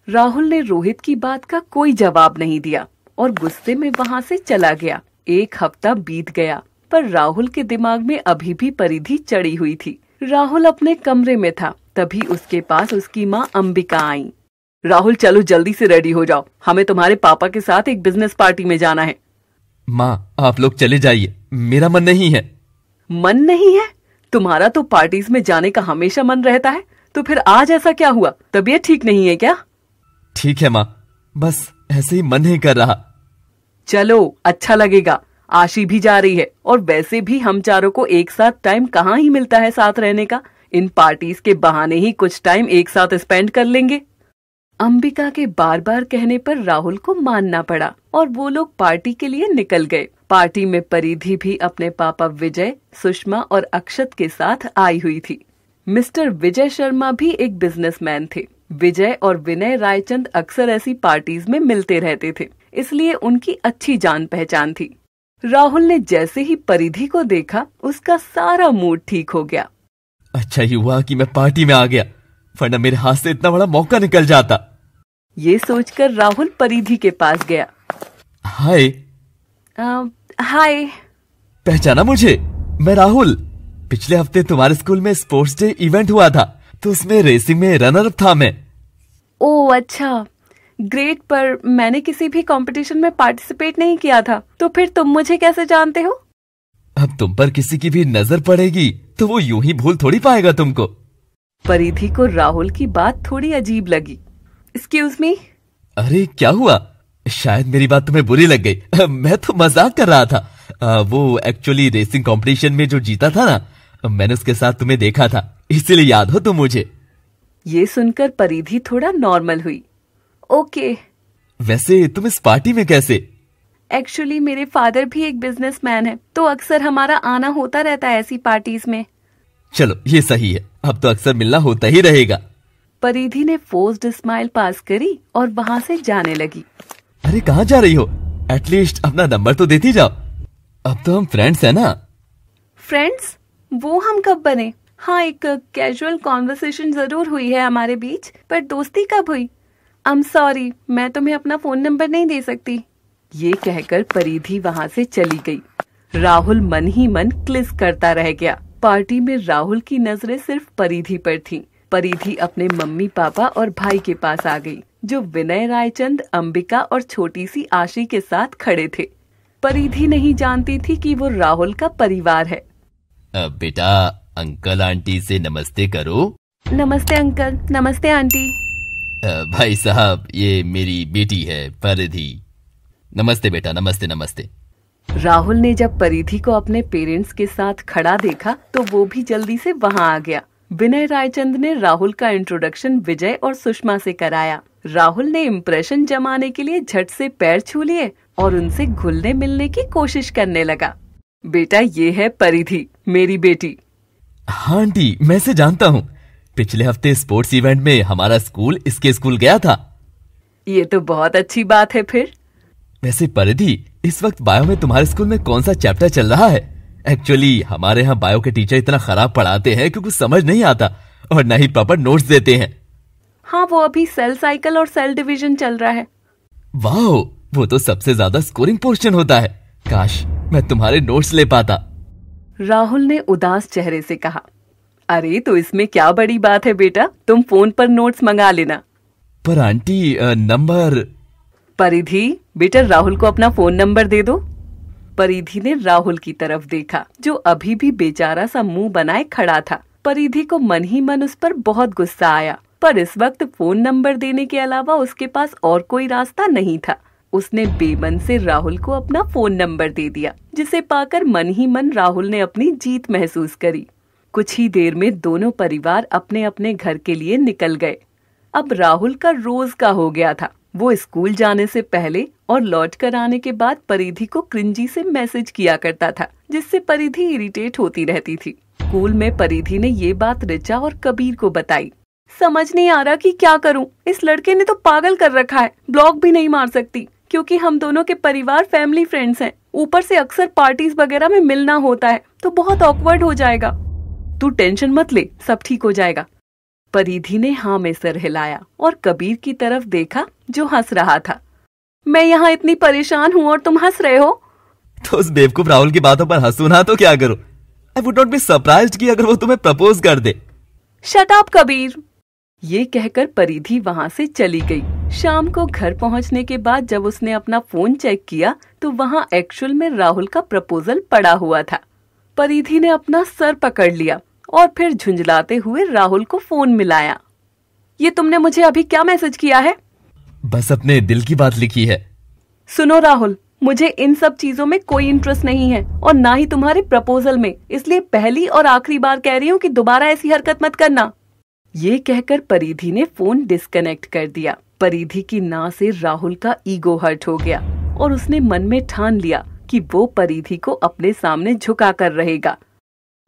राहुल ने रोहित की बात का कोई जवाब नहीं दिया और गुस्से में वहाँ से चला गया एक हफ्ता बीत गया पर राहुल के दिमाग में अभी भी परिधि चढ़ी हुई थी राहुल अपने कमरे में था तभी उसके पास उसकी माँ अंबिका आई राहुल चलो जल्दी से रेडी हो जाओ हमें तुम्हारे पापा के साथ एक बिजनेस पार्टी में जाना है माँ आप लोग चले जाइए मेरा मन नहीं है मन नहीं है तुम्हारा तो पार्टीज में जाने का हमेशा मन रहता है तो फिर आज ऐसा क्या हुआ तबीयत ठीक नहीं है क्या ठीक है माँ बस ऐसे ही मन नहीं कर रहा चलो अच्छा लगेगा आशी भी जा रही है और वैसे भी हम चारों को एक साथ टाइम कहाँ ही मिलता है साथ रहने का इन पार्टीज के बहाने ही कुछ टाइम एक साथ स्पेंड कर लेंगे अंबिका के बार बार कहने पर राहुल को मानना पड़ा और वो लोग पार्टी के लिए निकल गए पार्टी में परिधि भी अपने पापा विजय सुषमा और अक्षत के साथ आई हुई थी मिस्टर विजय शर्मा भी एक बिजनेसमैन थे विजय और विनय रायचंद अक्सर ऐसी पार्टीज में मिलते रहते थे इसलिए उनकी अच्छी जान पहचान थी राहुल ने जैसे ही परिधि को देखा उसका सारा मूड ठीक हो गया अच्छा ही हुआ कि मैं पार्टी में आ गया वरना मेरे हाथ से इतना बड़ा मौका निकल जाता ये सोचकर राहुल परिधि के पास गया हाय हाय uh, पहचाना मुझे मैं राहुल पिछले हफ्ते तुम्हारे स्कूल में स्पोर्ट्स डे इवेंट हुआ था तो उसमें रेसिंग में रनर था मैं ओ अच्छा ग्रेट पर मैंने किसी भी कंपटीशन में पार्टिसिपेट नहीं किया था तो फिर तुम मुझे कैसे जानते हो अब तुम पर किसी की भी नजर पड़ेगी तो वो यूं ही भूल थोड़ी पाएगा तुमको परिधि को राहुल की बात थोड़ी अजीब लगी एक्सक्यूज मी अरे क्या हुआ शायद मेरी बात तुम्हें बुरी लग गई मैं तो मजाक कर रहा था आ, वो एक्चुअली रेसिंग कंपटीशन में जो जीता था ना मैंने उसके साथ तुम्हें देखा था इसीलिए याद हो तुम मुझे ये सुनकर परिधि थोड़ा नॉर्मल हुई ओके वैसे तुम इस पार्टी में कैसे एक्चुअली मेरे फादर भी एक बिजनेसमैन है तो अक्सर हमारा आना होता रहता है ऐसी पार्टीज में चलो ये सही है अब तो अक्सर मिलना होता ही रहेगा परिधि ने फोर्स्ड स्माइल पास करी और वहाँ से जाने लगी अरे कहाँ जा रही हो एटलीस्ट अपना नंबर तो देती जाओ अब तो हम फ्रेंड्स है ना फ्रेंड्स वो हम कब बने हाँ एक कैजुअल कॉन्वर्सेशन जरूर हुई है हमारे बीच पर दोस्ती कब हुई आई एम सॉरी मैं तुम्हें अपना फोन नंबर नहीं दे सकती ये कहकर परिधि वहाँ से चली गई राहुल मन ही मन क्लिस करता रह गया पार्टी में राहुल की नजरें सिर्फ परिधि पर थीं। परिधि अपने मम्मी पापा और भाई के पास आ गई जो विनय रायचंद अंबिका और छोटी सी आशी के साथ खड़े थे परिधि नहीं जानती थी कि वो राहुल का परिवार है बेटा अंकल आंटी से नमस्ते करो नमस्ते अंकल नमस्ते आंटी भाई साहब ये मेरी बेटी है परिधि नमस्ते बेटा नमस्ते नमस्ते राहुल ने जब परिधि को अपने पेरेंट्स के साथ खड़ा देखा तो वो भी जल्दी से वहाँ आ गया विनय रायचंद ने राहुल का इंट्रोडक्शन विजय और सुषमा से कराया राहुल ने इम्प्रेशन जमाने के लिए झट से पैर छू लिए और उनसे घुलने मिलने की कोशिश करने लगा बेटा ये है परिधि मेरी बेटी हाँ आंटी मैं से जानता हूँ पिछले हफ्ते स्पोर्ट्स इवेंट में हमारा स्कूल इसके स्कूल गया था ये तो बहुत अच्छी बात है फिर वैसे परिधि इस वक्त बायो में तुम्हारे स्कूल में कौन सा चैप्टर चल रहा है एक्चुअली हमारे यहाँ बायो के टीचर इतना खराब पढ़ाते हैं क्योंकि समझ नहीं आता और न ही पापा नोट्स देते हैं हाँ वो अभी सेल साइकिल और सेल डिवीजन चल रहा है वाह वो तो सबसे ज्यादा स्कोरिंग पोर्शन होता है काश मैं तुम्हारे नोट्स ले पाता राहुल ने उदास चेहरे से कहा अरे तो इसमें क्या बड़ी बात है बेटा तुम फोन पर नोट्स मंगा लेना पर आंटी नंबर परिधि बेटा राहुल को अपना फोन नंबर दे दो परिधि ने राहुल की तरफ देखा जो अभी भी बेचारा सा मुंह बनाए खड़ा था परिधि को मन ही मन उस पर बहुत गुस्सा आया पर इस वक्त फोन नंबर देने के अलावा उसके पास और कोई रास्ता नहीं था उसने बेमन से राहुल को अपना फोन नंबर दे दिया जिसे पाकर मन ही मन राहुल ने अपनी जीत महसूस करी कुछ ही देर में दोनों परिवार अपने अपने घर के लिए निकल गए अब राहुल का रोज का हो गया था वो स्कूल जाने से पहले और लौट कर आने के बाद परिधि को क्रिंजी से मैसेज किया करता था जिससे परिधि इरिटेट होती रहती थी स्कूल में परिधि ने ये बात रिचा और कबीर को बताई समझ नहीं आ रहा कि क्या करूं। इस लड़के ने तो पागल कर रखा है ब्लॉक भी नहीं मार सकती क्योंकि हम दोनों के परिवार फैमिली फ्रेंड्स हैं। ऊपर से अक्सर पार्टीज वगैरह में मिलना होता है तो बहुत ऑकवर्ड हो जाएगा तू टेंशन मत ले सब ठीक हो जाएगा परिधि ने हाँ में सर हिलाया और कबीर की तरफ देखा जो हंस रहा था मैं यहाँ इतनी परेशान हूँ और तुम हंस रहे हो तो उस बेवकूफ राहुल की बातों पर हंसू ना तो क्या करो I would not be surprise की अगर वो तुम्हें प्रपोज कर दे शट अप कबीर ये कहकर परिधि वहाँ से चली गई शाम को घर पहुँचने के बाद जब उसने अपना फोन चेक किया तो वहाँ एक्चुअल में राहुल का प्रपोजल पड़ा हुआ था परिधि ने अपना सर पकड़ लिया और फिर झुंझलाते हुए राहुल को फोन मिलाया ये तुमने मुझे अभी क्या मैसेज किया है बस अपने दिल की बात लिखी है सुनो राहुल मुझे इन सब चीजों में कोई इंटरेस्ट नहीं है और ना ही तुम्हारे प्रपोजल में इसलिए पहली और आखिरी बार कह रही हूँ कि दोबारा ऐसी हरकत मत करना ये कहकर परिधि ने फोन डिस्कनेक्ट कर दिया परिधि की ना से राहुल का ईगो हर्ट हो गया और उसने मन में ठान लिया कि वो परिधि को अपने सामने झुका कर रहेगा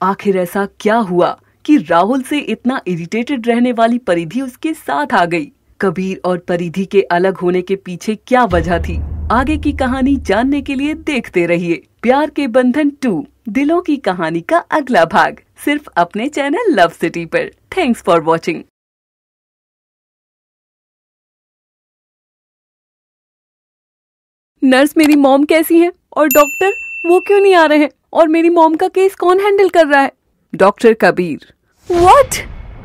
आखिर ऐसा क्या हुआ कि राहुल से इतना इरिटेटेड रहने वाली परिधि उसके साथ आ गई कबीर और परिधि के अलग होने के पीछे क्या वजह थी आगे की कहानी जानने के लिए देखते रहिए प्यार के बंधन टू दिलों की कहानी का अगला भाग सिर्फ अपने चैनल लव सिटी पर थैंक्स फॉर वॉचिंग नर्स मेरी मॉम कैसी है और डॉक्टर वो क्यों नहीं आ रहे हैं और मेरी मॉम का केस कौन हैंडल कर रहा है डॉक्टर कबीर वॉट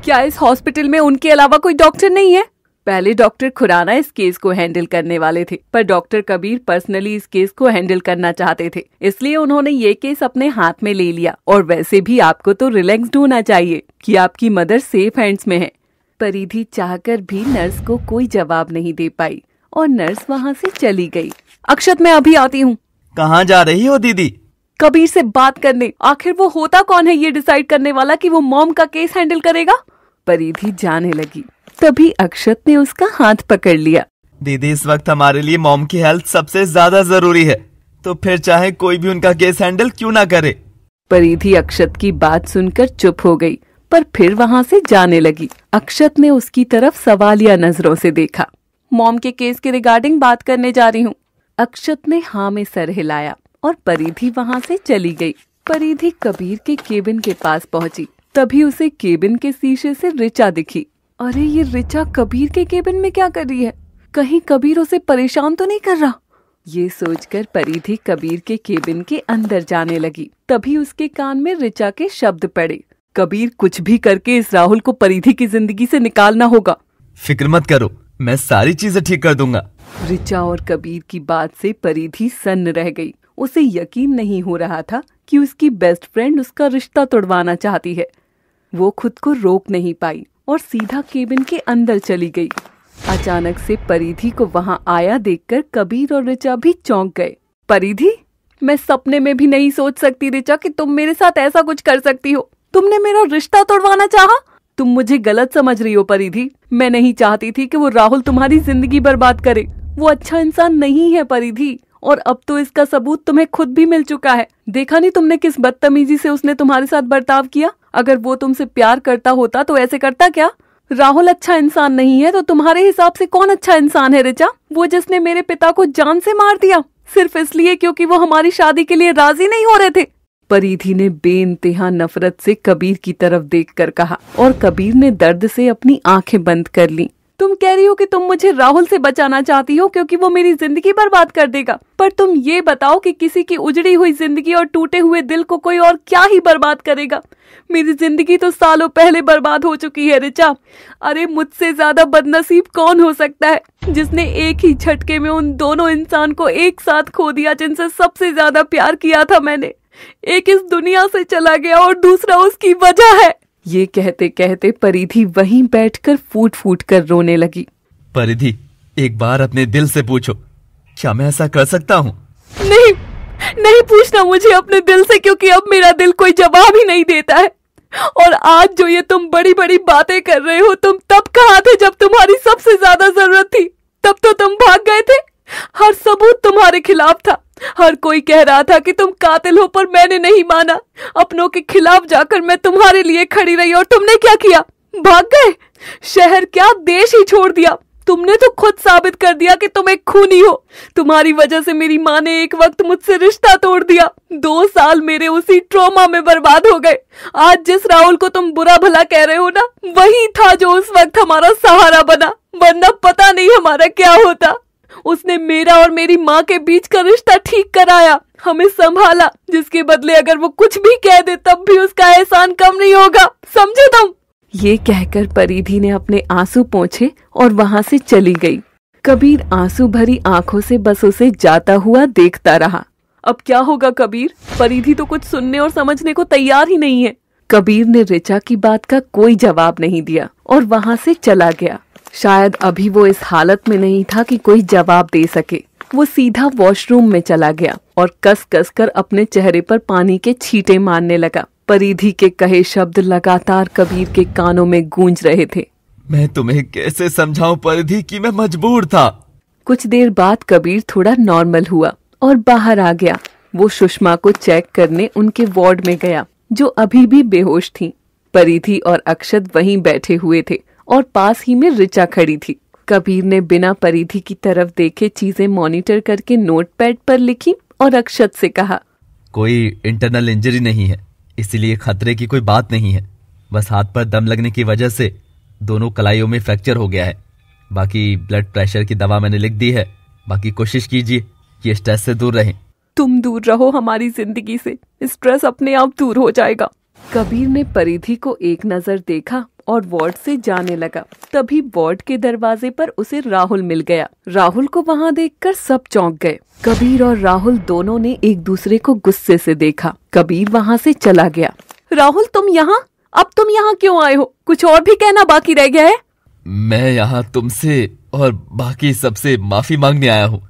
क्या इस हॉस्पिटल में उनके अलावा कोई डॉक्टर नहीं है पहले डॉक्टर खुराना इस केस को हैंडल करने वाले थे पर डॉक्टर कबीर पर्सनली इस केस को हैंडल करना चाहते थे इसलिए उन्होंने ये केस अपने हाथ में ले लिया और वैसे भी आपको तो रिलैक्स्ड होना चाहिए कि आपकी मदर सेफ हैंड्स में है परिधि चाहकर भी नर्स को कोई जवाब नहीं दे पाई और नर्स वहाँ से चली गई अक्षत मैं अभी आती हूँ कहाँ जा रही हो दीदी कबीर से बात करने आखिर वो होता कौन है ये डिसाइड करने वाला कि वो मॉम का केस हैंडल करेगा परिधि जाने लगी तभी अक्षत ने उसका हाथ पकड़ लिया दीदी इस वक्त हमारे लिए मॉम की हेल्थ सबसे ज्यादा जरूरी है तो फिर चाहे कोई भी उनका केस हैंडल क्यों ना करे परिधि अक्षत की बात सुनकर चुप हो गई पर फिर वहाँ से जाने लगी अक्षत ने उसकी तरफ सवालिया नजरों से देखा मॉम के केस के रिगार्डिंग बात करने जा रही हूँ अक्षत ने हाँ में सर हिलाया और परिधि वहाँ से चली गई। परिधि कबीर के केबिन के पास पहुँची तभी उसे केबिन के शीशे से रिचा दिखी अरे ये रिचा कबीर के केबिन में क्या कर रही है कहीं कबीर उसे परेशान तो नहीं कर रहा ये सोचकर परिधि कबीर के केबिन के अंदर जाने लगी तभी उसके कान में रिचा के शब्द पड़े कबीर कुछ भी करके इस राहुल को परिधि की जिंदगी से निकालना होगा फिक्र मत करो मैं सारी चीजें ठीक कर दूंगा रिचा और कबीर की बात से परिधि सन्न रह गई उसे यकीन नहीं हो रहा था कि उसकी बेस्ट फ्रेंड उसका रिश्ता तोड़वाना चाहती है वो खुद को रोक नहीं पाई और सीधा केबिन के अंदर चली गई अचानक से परिधि को वहाँ आया देखकर कबीर और ऋचा भी चौंक गए परिधि मैं सपने में भी नहीं सोच सकती ऋचा कि तुम मेरे साथ ऐसा कुछ कर सकती हो तुमने मेरा रिश्ता तोड़वाना चाहा तुम मुझे गलत समझ रही हो परिधि मैं नहीं चाहती थी कि वो राहुल तुम्हारी जिंदगी बर्बाद करे वो अच्छा इंसान नहीं है परिधि और अब तो इसका सबूत तुम्हें खुद भी मिल चुका है देखा नहीं तुमने किस बदतमीजी से उसने तुम्हारे साथ बर्ताव किया अगर वो तुमसे प्यार करता होता तो ऐसे करता क्या राहुल अच्छा इंसान नहीं है तो तुम्हारे हिसाब से कौन अच्छा इंसान है रिचा वो जिसने मेरे पिता को जान से मार दिया सिर्फ इसलिए क्योंकि वो हमारी शादी के लिए राजी नहीं हो रहे थे परिधि ने इंतहा नफरत से कबीर की तरफ देखकर कहा और कबीर ने दर्द से अपनी आंखें बंद कर ली तुम कह रही हो कि तुम मुझे राहुल से बचाना चाहती हो क्योंकि वो मेरी जिंदगी बर्बाद कर देगा पर तुम ये बताओ कि किसी की उजड़ी हुई जिंदगी और टूटे हुए दिल को कोई और क्या ही बर्बाद करेगा मेरी जिंदगी तो सालों पहले बर्बाद हो चुकी है रिचा अरे मुझसे ज्यादा बदनसीब कौन हो सकता है जिसने एक ही झटके में उन दोनों इंसान को एक साथ खो दिया जिनसे सबसे ज्यादा प्यार किया था मैंने एक इस दुनिया से चला गया और दूसरा उसकी वजह है ये कहते कहते परिधि वहीं बैठकर फूट फूट कर रोने लगी परिधि एक बार अपने दिल से पूछो क्या मैं ऐसा कर सकता हूँ नहीं नहीं पूछना मुझे अपने दिल से क्योंकि अब मेरा दिल कोई जवाब ही नहीं देता है और आज जो ये तुम बड़ी बड़ी बातें कर रहे हो तुम तब कहा थे जब तुम्हारी सबसे ज्यादा जरूरत थी तब तो तुम भाग गए थे हर सबूत तुम्हारे खिलाफ था हर कोई कह रहा था कि तुम कातिल हो पर मैंने नहीं माना अपनों के खिलाफ जाकर मैं तुम्हारे लिए खड़ी रही और तुमने क्या किया भाग गए शहर क्या देश ही छोड़ दिया तुमने तो खुद साबित कर दिया कि तुम एक खूनी हो तुम्हारी वजह से मेरी माँ ने एक वक्त मुझसे रिश्ता तोड़ दिया दो साल मेरे उसी ट्रॉमा में बर्बाद हो गए आज जिस राहुल को तुम बुरा भला कह रहे हो ना वही था जो उस वक्त हमारा सहारा बना वरना पता नहीं हमारा क्या होता उसने मेरा और मेरी माँ के बीच का रिश्ता ठीक कराया हमें संभाला जिसके बदले अगर वो कुछ भी कह दे तब भी उसका एहसान कम नहीं होगा समझे तुम ये कहकर परिधि ने अपने आंसू पहुँचे और वहाँ से चली गई कबीर आंसू भरी आंखों से बस उसे जाता हुआ देखता रहा अब क्या होगा कबीर परिधि तो कुछ सुनने और समझने को तैयार ही नहीं है कबीर ने रिचा की बात का कोई जवाब नहीं दिया और वहाँ से चला गया शायद अभी वो इस हालत में नहीं था कि कोई जवाब दे सके वो सीधा वॉशरूम में चला गया और कस कस कर अपने चेहरे पर पानी के छींटे मारने लगा परिधि के कहे शब्द लगातार कबीर के कानों में गूंज रहे थे मैं तुम्हें कैसे समझाऊं परिधि कि मैं मजबूर था कुछ देर बाद कबीर थोड़ा नॉर्मल हुआ और बाहर आ गया वो सुषमा को चेक करने उनके वार्ड में गया जो अभी भी बेहोश थी परिधि और अक्षत वहीं बैठे हुए थे और पास ही में रिचा खड़ी थी कबीर ने बिना परिधि की तरफ देखे चीजें मॉनिटर करके नोटपैड पर लिखी और अक्षत से कहा कोई इंटरनल इंजरी नहीं है इसलिए खतरे की कोई बात नहीं है बस हाथ पर दम लगने की वजह से दोनों कलाइयों में फ्रैक्चर हो गया है बाकी ब्लड प्रेशर की दवा मैंने लिख दी है बाकी कोशिश कीजिए कि स्ट्रेस से दूर रहें तुम दूर रहो हमारी जिंदगी से स्ट्रेस अपने आप दूर हो जाएगा कबीर ने परिधि को एक नजर देखा और वार्ड से जाने लगा तभी वार्ड के दरवाजे पर उसे राहुल मिल गया राहुल को वहाँ देखकर सब चौंक गए कबीर और राहुल दोनों ने एक दूसरे को गुस्से से देखा कबीर वहाँ से चला गया राहुल तुम यहाँ अब तुम यहाँ क्यों आए हो कुछ और भी कहना बाकी रह गया है मैं यहाँ तुमसे और बाकी सबसे माफी मांगने आया हूँ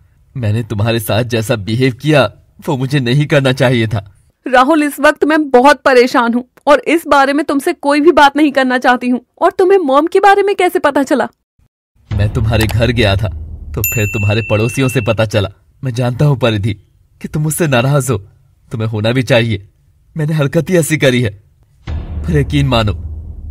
मैंने तुम्हारे साथ जैसा बिहेव किया वो मुझे नहीं करना चाहिए था राहुल इस वक्त मैं बहुत परेशान हूँ और इस बारे में तुमसे कोई भी बात नहीं करना चाहती हूँ और तुम्हें मोम के बारे में कैसे पता चला मैं तुम्हारे घर गया था तो फिर तुम्हारे पड़ोसियों से पता चला मैं जानता हूँ परिधि कि तुम मुझसे नाराज हो तुम्हें होना भी चाहिए मैंने हरकत ही ऐसी करी है फिर यकीन मानो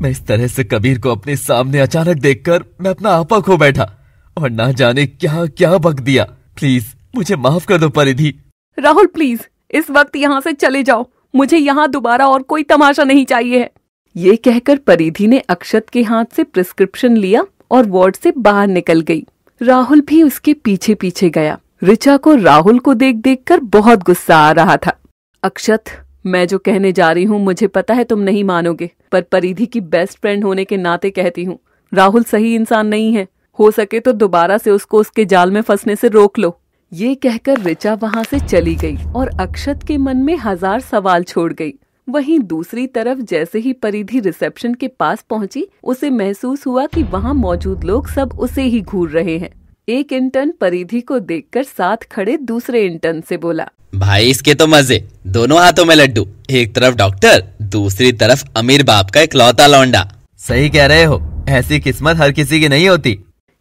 मैं इस तरह से कबीर को अपने सामने अचानक देखकर मैं अपना आपा खो बैठा और ना जाने क्या क्या बक दिया प्लीज मुझे माफ कर दो परिधि राहुल प्लीज इस वक्त यहाँ से चले जाओ मुझे यहाँ दोबारा और कोई तमाशा नहीं चाहिए है ये कहकर परिधि ने अक्षत के हाथ से प्रिस्क्रिप्शन लिया और वार्ड से बाहर निकल गई राहुल भी उसके पीछे पीछे गया रिचा को राहुल को देख देख कर बहुत गुस्सा आ रहा था अक्षत मैं जो कहने जा रही हूँ मुझे पता है तुम नहीं मानोगे पर परिधि की बेस्ट फ्रेंड होने के नाते कहती हूँ राहुल सही इंसान नहीं है हो सके तो दोबारा से उसको उसके जाल में फंसने से रोक लो ये कहकर ऋचा वहाँ से चली गई और अक्षत के मन में हजार सवाल छोड़ गई वहीं दूसरी तरफ जैसे ही परिधि रिसेप्शन के पास पहुँची उसे महसूस हुआ कि वहाँ मौजूद लोग सब उसे ही घूर रहे हैं एक इंटर्न परिधि को देखकर साथ खड़े दूसरे इंटर्न से बोला भाई इसके तो मजे दोनों हाथों में लड्डू एक तरफ डॉक्टर दूसरी तरफ अमीर बाप का इकलौता लौंडा सही कह रहे हो ऐसी किस्मत हर किसी की नहीं होती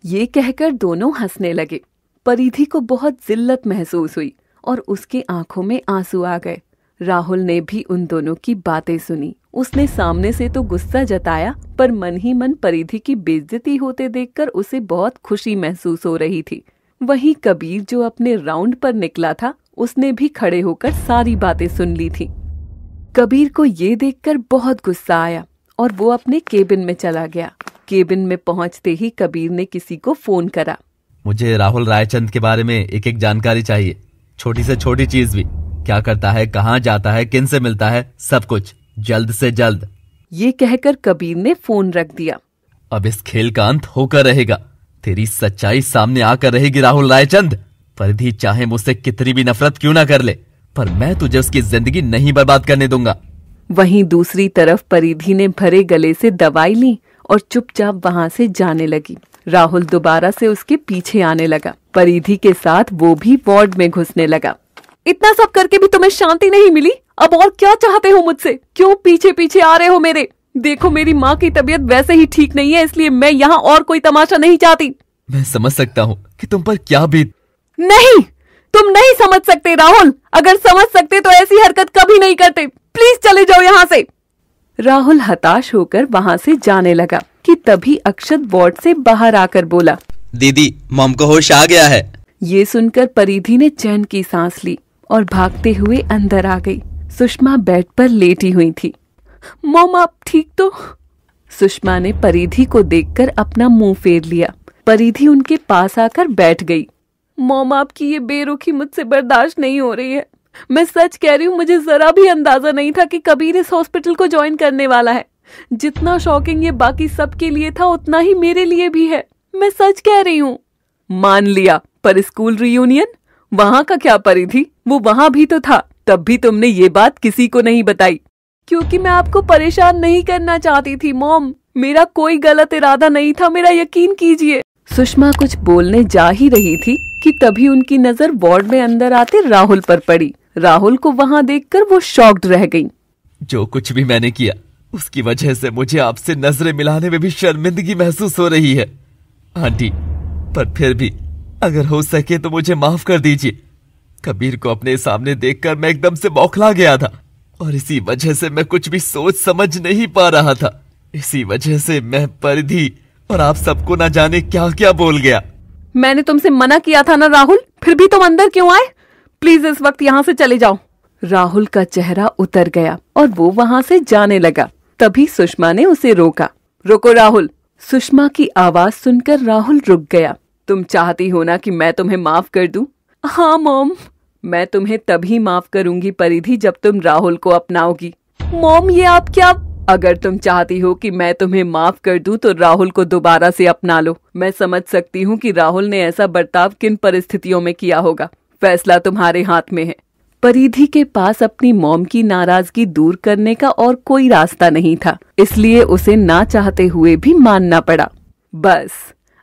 ये कहकर दोनों हंसने लगे परिधि को बहुत जिल्लत महसूस हुई और उसके आंखों में आंसू आ गए राहुल ने भी उन दोनों की बातें सुनी उसने सामने से तो गुस्सा जताया पर मन ही मन परिधि की बेइज्जती होते देखकर उसे बहुत खुशी महसूस हो रही थी वही कबीर जो अपने राउंड पर निकला था उसने भी खड़े होकर सारी बातें सुन ली थी कबीर को ये देखकर बहुत गुस्सा आया और वो अपने केबिन में चला गया केबिन में पहुंचते ही कबीर ने किसी को फोन करा मुझे राहुल रायचंद के बारे में एक एक जानकारी चाहिए छोटी से छोटी चीज भी क्या करता है कहाँ जाता है किन से मिलता है सब कुछ जल्द से जल्द ये कहकर कबीर ने फोन रख दिया अब इस खेल का अंत होकर रहेगा तेरी सच्चाई सामने आकर रहेगी राहुल रायचंद परिधि चाहे मुझसे कितनी भी नफरत क्यों ना कर ले पर मैं तुझे उसकी जिंदगी नहीं बर्बाद करने दूंगा वहीं दूसरी तरफ परिधि ने भरे गले से दवाई ली और चुपचाप वहां से जाने लगी राहुल दोबारा से उसके पीछे आने लगा परिधि के साथ वो भी वार्ड में घुसने लगा इतना सब करके भी तुम्हें शांति नहीं मिली अब और क्या चाहते हो मुझसे क्यों पीछे पीछे आ रहे हो मेरे देखो मेरी माँ की तबीयत वैसे ही ठीक नहीं है इसलिए मैं यहाँ और कोई तमाशा नहीं चाहती मैं समझ सकता हूँ कि तुम पर क्या बीत नहीं तुम नहीं समझ सकते राहुल अगर समझ सकते तो ऐसी हरकत कभी नहीं करते प्लीज चले जाओ यहाँ से राहुल हताश होकर वहाँ से जाने लगा तभी अक्षत वार्ड से बाहर आकर बोला दीदी मम को होश आ गया है ये सुनकर परिधि ने चैन की सांस ली और भागते हुए अंदर आ गई सुषमा बेड पर लेटी हुई थी मोम आप ठीक तो सुषमा ने परिधि को देखकर अपना मुंह फेर लिया परिधि उनके पास आकर बैठ गई मोम आपकी ये बेरुखी मुझसे बर्दाश्त नहीं हो रही है मैं सच कह रही हूँ मुझे जरा भी अंदाजा नहीं था कि कबीर इस हॉस्पिटल को ज्वाइन करने वाला है जितना शॉकिंग ये बाकी सबके लिए था उतना ही मेरे लिए भी है मैं सच कह रही हूँ मान लिया पर स्कूल रियूनियन वहाँ का क्या परिधि वो वहाँ भी तो था तब भी तुमने ये बात किसी को नहीं बताई क्योंकि मैं आपको परेशान नहीं करना चाहती थी मॉम मेरा कोई गलत इरादा नहीं था मेरा यकीन कीजिए सुषमा कुछ बोलने जा ही रही थी कि तभी उनकी नजर वार्ड में अंदर आते राहुल पर पड़ी राहुल को वहाँ देखकर वो शॉक्ड रह गई जो कुछ भी मैंने किया उसकी वजह से मुझे आपसे नजरें मिलाने में भी शर्मिंदगी महसूस हो रही है आंटी पर फिर भी अगर हो सके तो मुझे माफ कर दीजिए कबीर को अपने सामने देखकर मैं एकदम से बौखला गया था और इसी वजह से मैं कुछ भी सोच समझ नहीं पा रहा था इसी वजह से मैं परिधि और आप सबको ना जाने क्या क्या बोल गया मैंने तुमसे मना किया था ना राहुल फिर भी तुम अंदर क्यों आए प्लीज इस वक्त यहाँ से चले जाओ राहुल का चेहरा उतर गया और वो वहाँ से जाने लगा तभी सुषमा ने उसे रोका रुको राहुल सुषमा की आवाज सुनकर राहुल रुक गया तुम चाहती हो ना कि मैं तुम्हें माफ कर दूं? हाँ मोम मैं तुम्हें तभी माफ करूंगी परिधि जब तुम राहुल को अपनाओगी मोम ये आप क्या अगर तुम चाहती हो कि मैं तुम्हें माफ कर दूं तो राहुल को दोबारा से अपना लो मैं समझ सकती हूँ कि राहुल ने ऐसा बर्ताव किन परिस्थितियों में किया होगा फैसला तुम्हारे हाथ में है परिधि के पास अपनी मॉम की नाराजगी दूर करने का और कोई रास्ता नहीं था इसलिए उसे ना चाहते हुए भी मानना पड़ा बस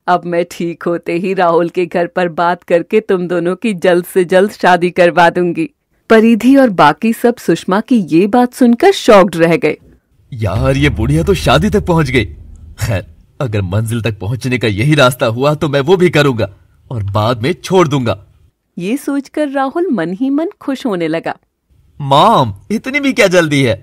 अब मैं ठीक होते ही राहुल के घर पर बात करके तुम दोनों की जल्द से जल्द शादी करवा दूंगी परिधि और बाकी सब सुषमा की ये बात सुनकर शॉक्ड रह गए यार ये बुढ़िया तो शादी तक पहुंच गई खैर अगर मंजिल तक पहुंचने का यही रास्ता हुआ तो मैं वो भी करूंगा और बाद में छोड़ दूंगा ये सोचकर राहुल मन ही मन खुश होने लगा मॉम इतनी भी क्या जल्दी है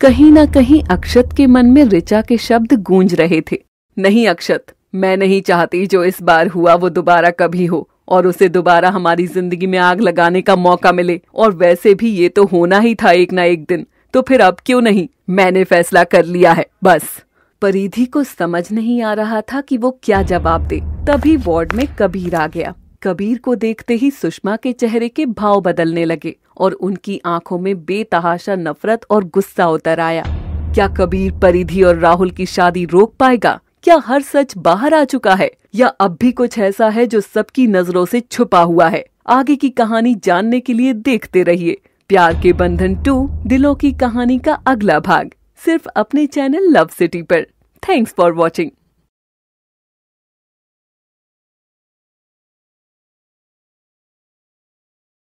कहीं ना कहीं अक्षत के मन में रिचा के शब्द गूंज रहे थे नहीं अक्षत मैं नहीं चाहती जो इस बार हुआ वो दोबारा कभी हो और उसे दोबारा हमारी जिंदगी में आग लगाने का मौका मिले और वैसे भी ये तो होना ही था एक ना एक दिन तो फिर अब क्यों नहीं मैंने फैसला कर लिया है बस परिधि को समझ नहीं आ रहा था कि वो क्या जवाब दे तभी वार्ड में कबीर आ गया कबीर को देखते ही सुषमा के चेहरे के भाव बदलने लगे और उनकी आंखों में बेतहाशा नफरत और गुस्सा उतर आया क्या कबीर परिधि और राहुल की शादी रोक पाएगा क्या हर सच बाहर आ चुका है या अब भी कुछ ऐसा है जो सबकी नजरों से छुपा हुआ है आगे की कहानी जानने के लिए देखते रहिए प्यार के बंधन टू दिलों की कहानी का अगला भाग सिर्फ अपने चैनल लव सिटी पर थैंक्स फॉर वॉचिंग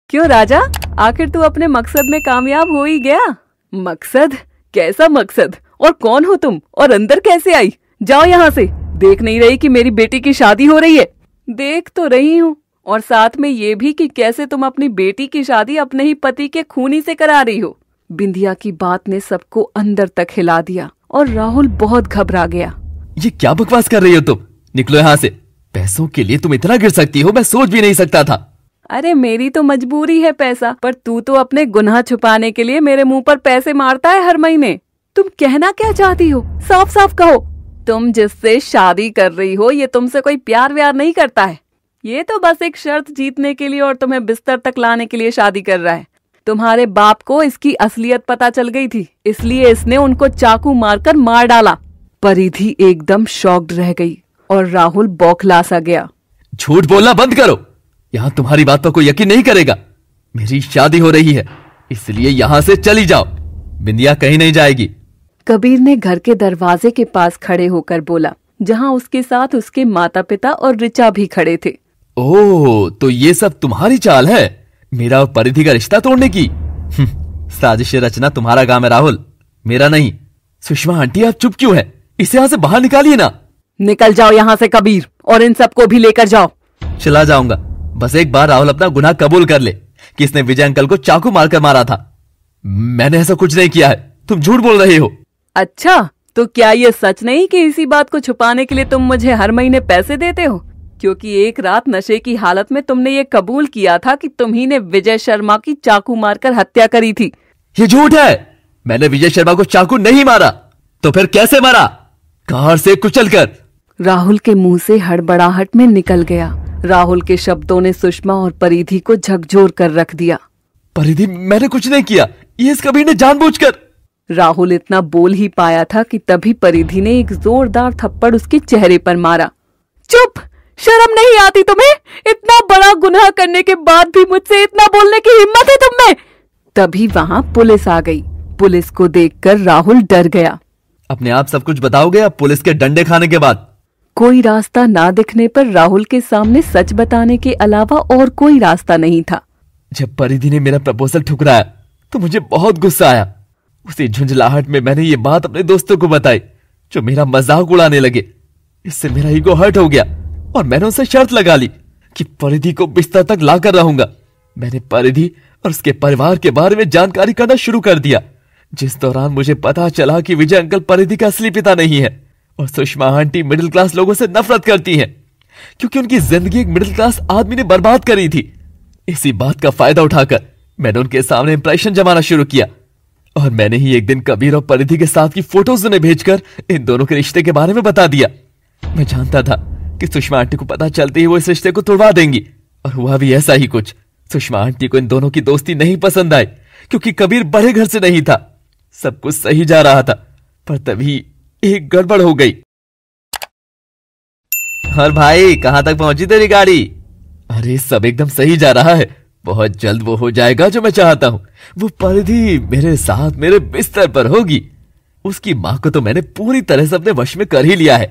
क्यों राजा आखिर तू अपने मकसद में कामयाब हो ही गया मकसद कैसा मकसद और कौन हो तुम और अंदर कैसे आई जाओ यहाँ से देख नहीं रही कि मेरी बेटी की शादी हो रही है देख तो रही हूँ और साथ में ये भी कि कैसे तुम अपनी बेटी की शादी अपने ही पति के खूनी से करा रही हो बिंदिया की बात ने सबको अंदर तक हिला दिया और राहुल बहुत घबरा गया ये क्या बकवास कर रही हो तुम निकलो यहाँ से पैसों के लिए तुम इतना गिर सकती हो मैं सोच भी नहीं सकता था अरे मेरी तो मजबूरी है पैसा पर तू तो अपने गुनाह छुपाने के लिए मेरे मुंह पर पैसे मारता है हर महीने तुम कहना क्या चाहती हो साफ साफ कहो तुम जिससे शादी कर रही हो ये तुमसे कोई प्यार व्यार नहीं करता है ये तो बस एक शर्त जीतने के लिए और तुम्हें बिस्तर तक लाने के लिए शादी कर रहा है तुम्हारे बाप को इसकी असलियत पता चल गई थी इसलिए इसने उनको चाकू मारकर मार डाला परिधि एकदम शॉक्ड रह गई और राहुल बौखला सा गया झूठ बोलना बंद करो यहां तुम्हारी बात पर कोई यकीन नहीं करेगा मेरी शादी हो रही है इसलिए यहाँ से चली जाओ बिंदिया कहीं नहीं जाएगी कबीर ने घर के दरवाजे के पास खड़े होकर बोला जहाँ उसके साथ उसके माता पिता और रिचा भी खड़े थे ओह तो ये सब तुम्हारी चाल है मेरा और परिधि का रिश्ता तोड़ने की हम्म, साजिश रचना तुम्हारा काम है राहुल मेरा नहीं सुषमा आंटी आप चुप क्यों है इसे यहाँ से बाहर निकालिए ना निकल जाओ यहाँ से कबीर और इन सबको भी लेकर जाओ चला जाऊंगा बस एक बार राहुल अपना गुनाह कबूल कर ले कि इसने विजय अंकल को चाकू मारकर मारा था मैंने ऐसा कुछ नहीं किया है तुम झूठ बोल रही हो अच्छा तो क्या ये सच नहीं कि इसी बात को छुपाने के लिए तुम मुझे हर महीने पैसे देते हो क्योंकि एक रात नशे की हालत में तुमने ये कबूल किया था कि तुम ही ने विजय शर्मा की चाकू मारकर हत्या करी थी ये झूठ है मैंने विजय शर्मा को चाकू नहीं मारा तो फिर कैसे मारा कार से कुचल कर राहुल के मुंह से हड़बड़ाहट में निकल गया राहुल के शब्दों ने सुषमा और परिधि को झकझोर कर रख दिया परिधि मैंने कुछ नहीं किया ये इस कबीर ने जानबूझकर राहुल इतना बोल ही पाया था कि तभी परिधि ने एक जोरदार थप्पड़ उसके चेहरे पर मारा चुप शर्म नहीं आती तुम्हें इतना बड़ा गुनाह करने के बाद भी मुझसे इतना बोलने की हिम्मत है तुम्हें तभी वहाँ पुलिस आ गई पुलिस को देखकर राहुल डर गया अपने आप सब कुछ बताओगे अब पुलिस के डंडे खाने के बाद कोई रास्ता ना दिखने पर राहुल के सामने सच बताने के अलावा और कोई रास्ता नहीं था जब परिधि ने मेरा प्रपोजल ठुकराया तो मुझे बहुत गुस्सा आया उसी झुंझलाहट में मैंने ये बात अपने दोस्तों को बताई जो मेरा मजाक उड़ाने लगे इससे मेरा ईगो हर्ट हो गया और मैंने उसे शर्त लगा ली कि परिधि को बिस्तर तक ला कर रहूंगा मैंने परिधि और उसके परिवार के बारे में जानकारी करना शुरू कर दिया जिस दौरान मुझे पता चला कि विजय अंकल परिधि का असली पिता नहीं है और सुषमा आंटी मिडिल क्लास लोगों से नफरत करती है क्योंकि उनकी जिंदगी एक मिडिल क्लास आदमी ने बर्बाद करी थी इसी बात का फायदा उठाकर मैंने उनके सामने इंप्रेशन जमाना शुरू किया और मैंने ही एक दिन कबीर और परिधि के साथ की फोटोज उन्हें भेजकर इन दोनों के रिश्ते के बारे में बता दिया मैं जानता था कि सुषमा आंटी को पता चलते ही वो इस रिश्ते को तोड़वा देंगी और हुआ भी ऐसा ही कुछ सुषमा आंटी को इन दोनों की दोस्ती नहीं पसंद आई क्योंकि कबीर बड़े घर से नहीं था सब कुछ सही जा रहा था पर तभी एक गड़बड़ हो गई और भाई कहां तक पहुंची तेरी गाड़ी अरे सब एकदम सही जा रहा है बहुत जल्द वो हो जाएगा जो मैं चाहता हूँ वो परिधि मेरे साथ मेरे बिस्तर पर होगी उसकी माँ को तो मैंने पूरी तरह से अपने वश में कर ही लिया है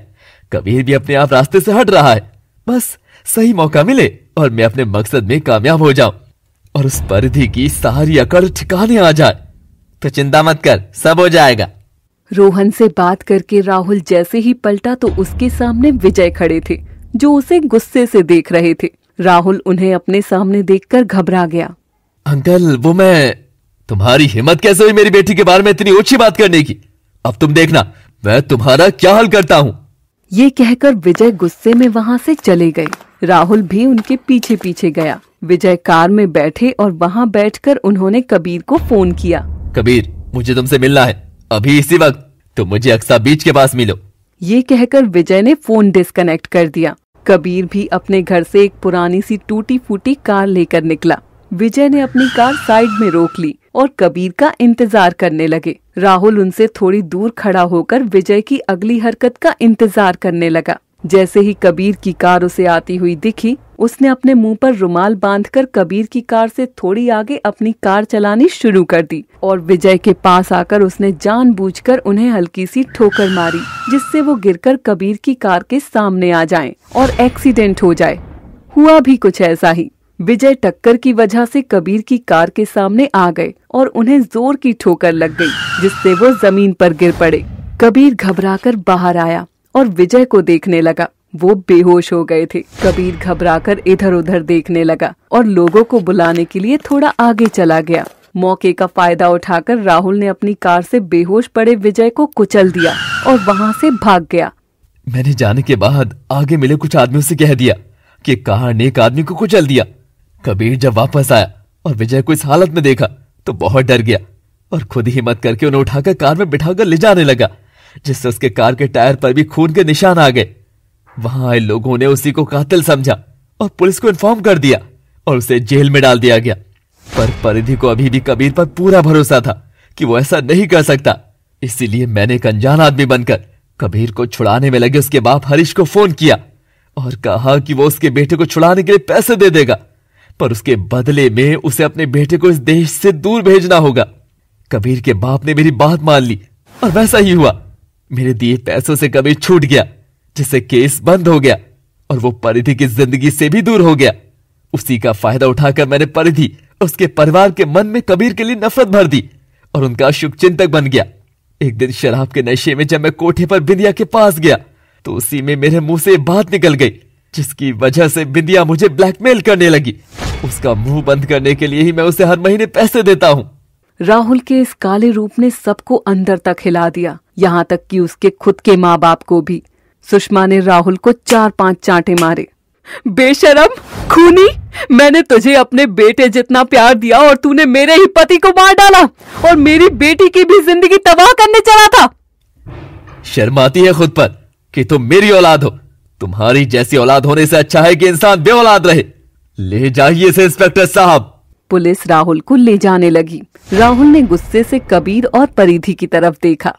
कबीर भी अपने आप रास्ते से हट रहा है बस सही मौका मिले और मैं अपने मकसद में कामयाब हो जाऊं और उस परिधि की सारी अकड़ ठिकाने आ जाए तो चिंता मत कर सब हो जाएगा रोहन से बात करके राहुल जैसे ही पलटा तो उसके सामने विजय खड़े थे जो उसे गुस्से से देख रहे थे राहुल उन्हें अपने सामने देखकर घबरा गया अंकल वो मैं तुम्हारी हिम्मत कैसे हुई मेरी बेटी के बारे में इतनी ऊंची बात करने की अब तुम देखना मैं तुम्हारा क्या हल करता हूँ ये कहकर विजय गुस्से में वहाँ से चले गए राहुल भी उनके पीछे पीछे गया विजय कार में बैठे और वहाँ बैठकर उन्होंने कबीर को फोन किया कबीर मुझे तुमसे मिलना है अभी इसी वक्त तुम तो मुझे अक्सा बीच के पास मिलो ये कहकर विजय ने फोन डिस्कनेक्ट कर दिया कबीर भी अपने घर से एक पुरानी सी टूटी फूटी कार लेकर निकला विजय ने अपनी कार साइड में रोक ली और कबीर का इंतजार करने लगे राहुल उनसे थोड़ी दूर खड़ा होकर विजय की अगली हरकत का इंतजार करने लगा जैसे ही कबीर की कार उसे आती हुई दिखी उसने अपने मुंह पर रुमाल बांधकर कबीर की कार से थोड़ी आगे अपनी कार चलानी शुरू कर दी और विजय के पास आकर उसने जानबूझकर उन्हें हल्की सी ठोकर मारी जिससे वो गिरकर कबीर की कार के सामने आ जाएं और एक्सीडेंट हो जाए हुआ भी कुछ ऐसा ही विजय टक्कर की वजह से कबीर की कार के सामने आ गए और उन्हें जोर की ठोकर लग गई जिससे वो जमीन पर गिर पड़े कबीर घबराकर बाहर आया और विजय को देखने लगा वो बेहोश हो गए थे कबीर घबराकर इधर उधर देखने लगा और लोगों को बुलाने के लिए थोड़ा आगे चला गया मौके का फायदा उठाकर राहुल ने अपनी कार से बेहोश पड़े विजय को कुचल दिया और वहाँ से भाग गया मैंने जाने के बाद आगे मिले कुछ आदमियों से कह दिया कि कार ने एक आदमी को कुचल दिया कबीर जब वापस आया और विजय को इस हालत में देखा तो बहुत डर गया और खुद ही हिम्मत करके उन्हें उठाकर कार में बिठाकर ले जाने लगा जिससे उसके कार के टायर पर भी खून के निशान आ गए वहां आए लोगों ने उसी को कातिल समझा और पुलिस को इन्फॉर्म कर दिया और उसे जेल में डाल दिया गया पर परिधि को अभी भी कबीर पर पूरा भरोसा था कि वो ऐसा नहीं कर सकता इसीलिए मैंने एक अनजान आदमी बनकर कबीर को छुड़ाने में लगे उसके बाप हरीश को फोन किया और कहा कि वो उसके बेटे को छुड़ाने के लिए पैसे दे देगा पर उसके बदले में उसे अपने बेटे को इस देश से दूर भेजना होगा कबीर के बाप ने मेरी बात मान ली और वैसा ही हुआ मेरे दिए पैसों से कभी छूट गया जिससे केस बंद हो गया और वो परिधि की जिंदगी से भी दूर हो गया उसी का फायदा उठाकर मैंने परिधि उसके परिवार के मन में कबीर के लिए नफरत भर दी और उनका शुभ चिंतक बन गया एक दिन शराब के नशे में जब मैं कोठे पर बिंदिया के पास गया तो उसी में मेरे मुंह से बात निकल गई जिसकी वजह से बिंदिया मुझे ब्लैकमेल करने लगी उसका मुंह बंद करने के लिए ही मैं उसे हर महीने पैसे देता हूँ राहुल के इस काले रूप ने सबको अंदर तक हिला दिया यहाँ तक कि उसके खुद के माँ बाप को भी सुषमा ने राहुल को चार पांच चांटे मारे बेशरम खूनी मैंने तुझे अपने बेटे जितना प्यार दिया और तूने मेरे ही पति को मार डाला और मेरी बेटी की भी जिंदगी तबाह करने चला था शर्माती है खुद पर कि तुम मेरी औलाद हो तुम्हारी जैसी औलाद होने से अच्छा है कि इंसान बे औलाद रहे ले जाइए इंस्पेक्टर साहब पुलिस राहुल को ले जाने लगी राहुल ने गुस्से से कबीर और परिधि की तरफ देखा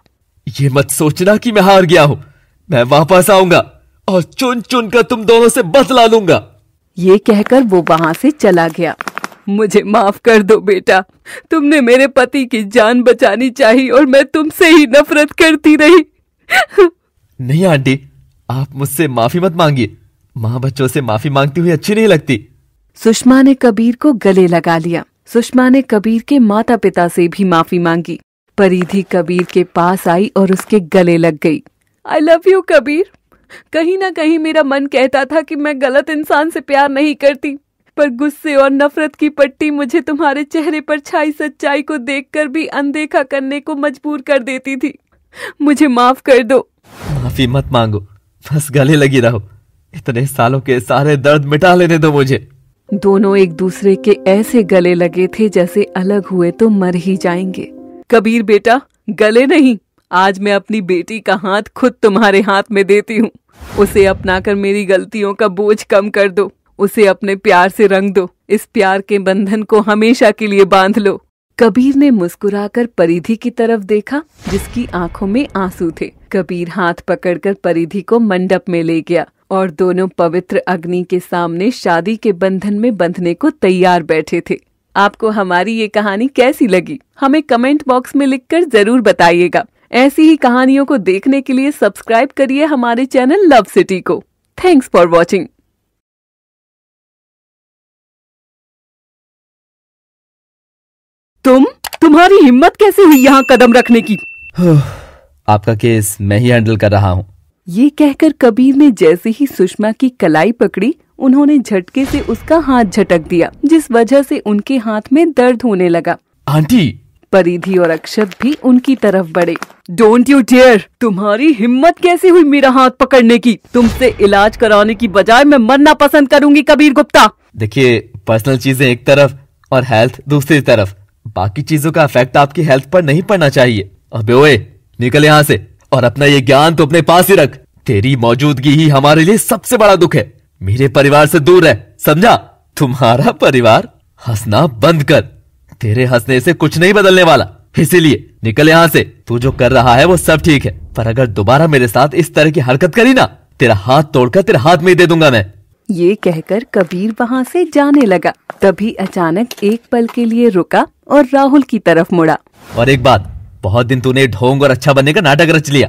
ये मत सोचना कि मैं हार गया हूँ मैं वापस आऊंगा और चुन चुन कर तुम दोनों से बदला लूंगा ये कहकर वो वहाँ से चला गया मुझे माफ कर दो बेटा तुमने मेरे पति की जान बचानी चाहिए और मैं तुमसे ही नफरत करती रही नहीं आंटी आप मुझसे माफी मत मांगिए माँ बच्चों से माफी मांगती हुई अच्छी नहीं लगती सुषमा ने कबीर को गले लगा लिया सुषमा ने कबीर के माता पिता से भी माफी मांगी परिधि कबीर के पास आई और उसके गले लग गई आई लव यू कबीर कहीं ना कहीं मेरा मन कहता था कि मैं गलत इंसान से प्यार नहीं करती पर गुस्से और नफरत की पट्टी मुझे तुम्हारे चेहरे पर छाई सच्चाई को देखकर भी अनदेखा करने को मजबूर कर देती थी मुझे माफ कर दो माफी मत मांगो बस गले लगी रहो इतने सालों के सारे दर्द मिटा लेने दो मुझे दोनों एक दूसरे के ऐसे गले लगे थे जैसे अलग हुए तो मर ही जाएंगे कबीर बेटा गले नहीं आज मैं अपनी बेटी का हाथ खुद तुम्हारे हाथ में देती हूँ उसे अपनाकर मेरी गलतियों का बोझ कम कर दो उसे अपने प्यार से रंग दो इस प्यार के बंधन को हमेशा के लिए बांध लो कबीर ने मुस्कुराकर परिधि की तरफ देखा जिसकी आंखों में आंसू थे कबीर हाथ पकड़कर परिधि को मंडप में ले गया और दोनों पवित्र अग्नि के सामने शादी के बंधन में बंधने को तैयार बैठे थे आपको हमारी ये कहानी कैसी लगी हमें कमेंट बॉक्स में लिखकर जरूर बताइएगा ऐसी ही कहानियों को देखने के लिए सब्सक्राइब करिए हमारे चैनल लव सिटी को थैंक्स फॉर वॉचिंग तुम तुम्हारी हिम्मत कैसे हुई यहाँ कदम रखने की आपका केस मैं ही हैंडल कर रहा हूँ ये कहकर कबीर ने जैसे ही सुषमा की कलाई पकड़ी उन्होंने झटके से उसका हाथ झटक दिया जिस वजह से उनके हाथ में दर्द होने लगा आंटी परिधि और अक्षत भी उनकी तरफ बढ़े डोंट यू डेयर तुम्हारी हिम्मत कैसे हुई मेरा हाथ पकड़ने की तुमसे इलाज कराने की बजाय मैं मरना पसंद करूंगी कबीर गुप्ता देखिए पर्सनल चीजें एक तरफ और हेल्थ दूसरी तरफ बाकी चीजों का इफेक्ट आपकी हेल्थ पर नहीं पड़ना चाहिए अबे ओए निकल यहाँ से और अपना ये ज्ञान तो अपने पास ही रख तेरी मौजूदगी ही हमारे लिए सबसे बड़ा दुख है मेरे परिवार से दूर रह समझा तुम्हारा परिवार हंसना बंद कर तेरे हंसने से कुछ नहीं बदलने वाला इसीलिए निकल यहाँ से तू जो कर रहा है वो सब ठीक है पर अगर दोबारा मेरे साथ इस तरह की हरकत करी ना तेरा हाथ तोड़कर तेरे हाथ में ही दे दूंगा मैं ये कहकर कबीर वहाँ से जाने लगा तभी अचानक एक पल के लिए रुका और राहुल की तरफ मुड़ा और एक बात बहुत दिन तूने ढोंग और अच्छा बनने का नाटक रच लिया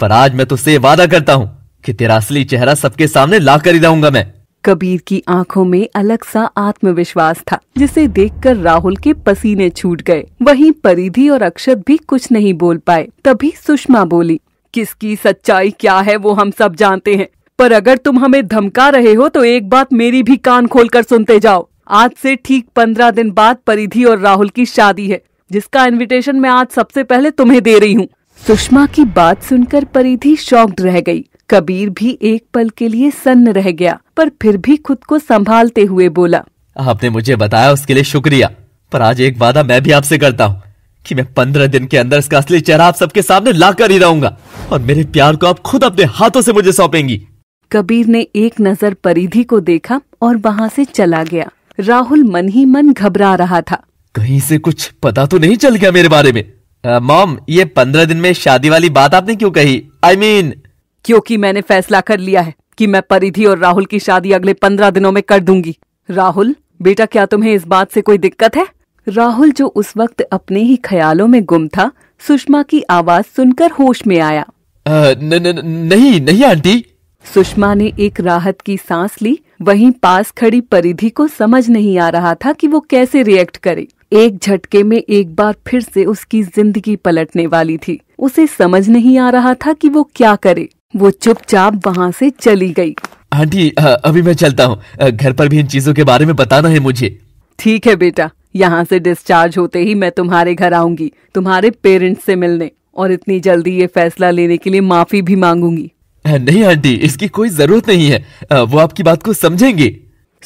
पर आज मैं तुझसे वादा करता हूँ कि तेरा असली चेहरा सबके सामने ला कर ही रहूंगा मैं कबीर की आंखों में अलग सा आत्मविश्वास था जिसे देखकर राहुल के पसीने छूट गए वहीं परिधि और अक्षत भी कुछ नहीं बोल पाए तभी सुषमा बोली किसकी सच्चाई क्या है वो हम सब जानते हैं पर अगर तुम हमें धमका रहे हो तो एक बात मेरी भी कान खोलकर सुनते जाओ आज से ठीक पंद्रह दिन बाद परिधि और राहुल की शादी है जिसका इनविटेशन मैं आज सबसे पहले तुम्हें दे रही हूँ सुषमा की बात सुनकर परिधि शॉक्ड रह गई कबीर भी एक पल के लिए सन्न रह गया पर फिर भी खुद को संभालते हुए बोला आपने मुझे बताया उसके लिए शुक्रिया पर आज एक वादा मैं भी आपसे करता हूँ कि मैं पंद्रह दिन के अंदर इसका असली चेहरा आप सबके सामने ला कर ही रहूंगा और मेरे प्यार को आप खुद अपने हाथों से मुझे सौंपेंगी कबीर ने एक नजर परिधि को देखा और वहाँ से चला गया राहुल मन ही मन घबरा रहा था कहीं से कुछ पता तो नहीं चल गया मेरे बारे में मॉम ये पंद्रह दिन में शादी वाली बात आपने क्यों कही आई I मीन mean... क्योंकि मैंने फैसला कर लिया है कि मैं परिधि और राहुल की शादी अगले पंद्रह दिनों में कर दूंगी राहुल बेटा क्या तुम्हें इस बात से कोई दिक्कत है राहुल जो उस वक्त अपने ही ख्यालों में गुम था सुषमा की आवाज सुनकर होश में आया आ, न, न, न, नहीं नहीं आंटी सुषमा ने एक राहत की सांस ली वहीं पास खड़ी परिधि को समझ नहीं आ रहा था कि वो कैसे रिएक्ट करे एक झटके में एक बार फिर से उसकी जिंदगी पलटने वाली थी उसे समझ नहीं आ रहा था कि वो क्या करे वो चुपचाप वहाँ से चली गई आंटी अभी मैं चलता हूँ घर पर भी इन चीजों के बारे में बताना है मुझे ठीक है बेटा यहाँ से डिस्चार्ज होते ही मैं तुम्हारे घर आऊंगी तुम्हारे पेरेंट्स से मिलने और इतनी जल्दी ये फैसला लेने के लिए माफी भी मांगूंगी नहीं आंटी इसकी कोई जरूरत नहीं है वो आपकी बात को समझेंगे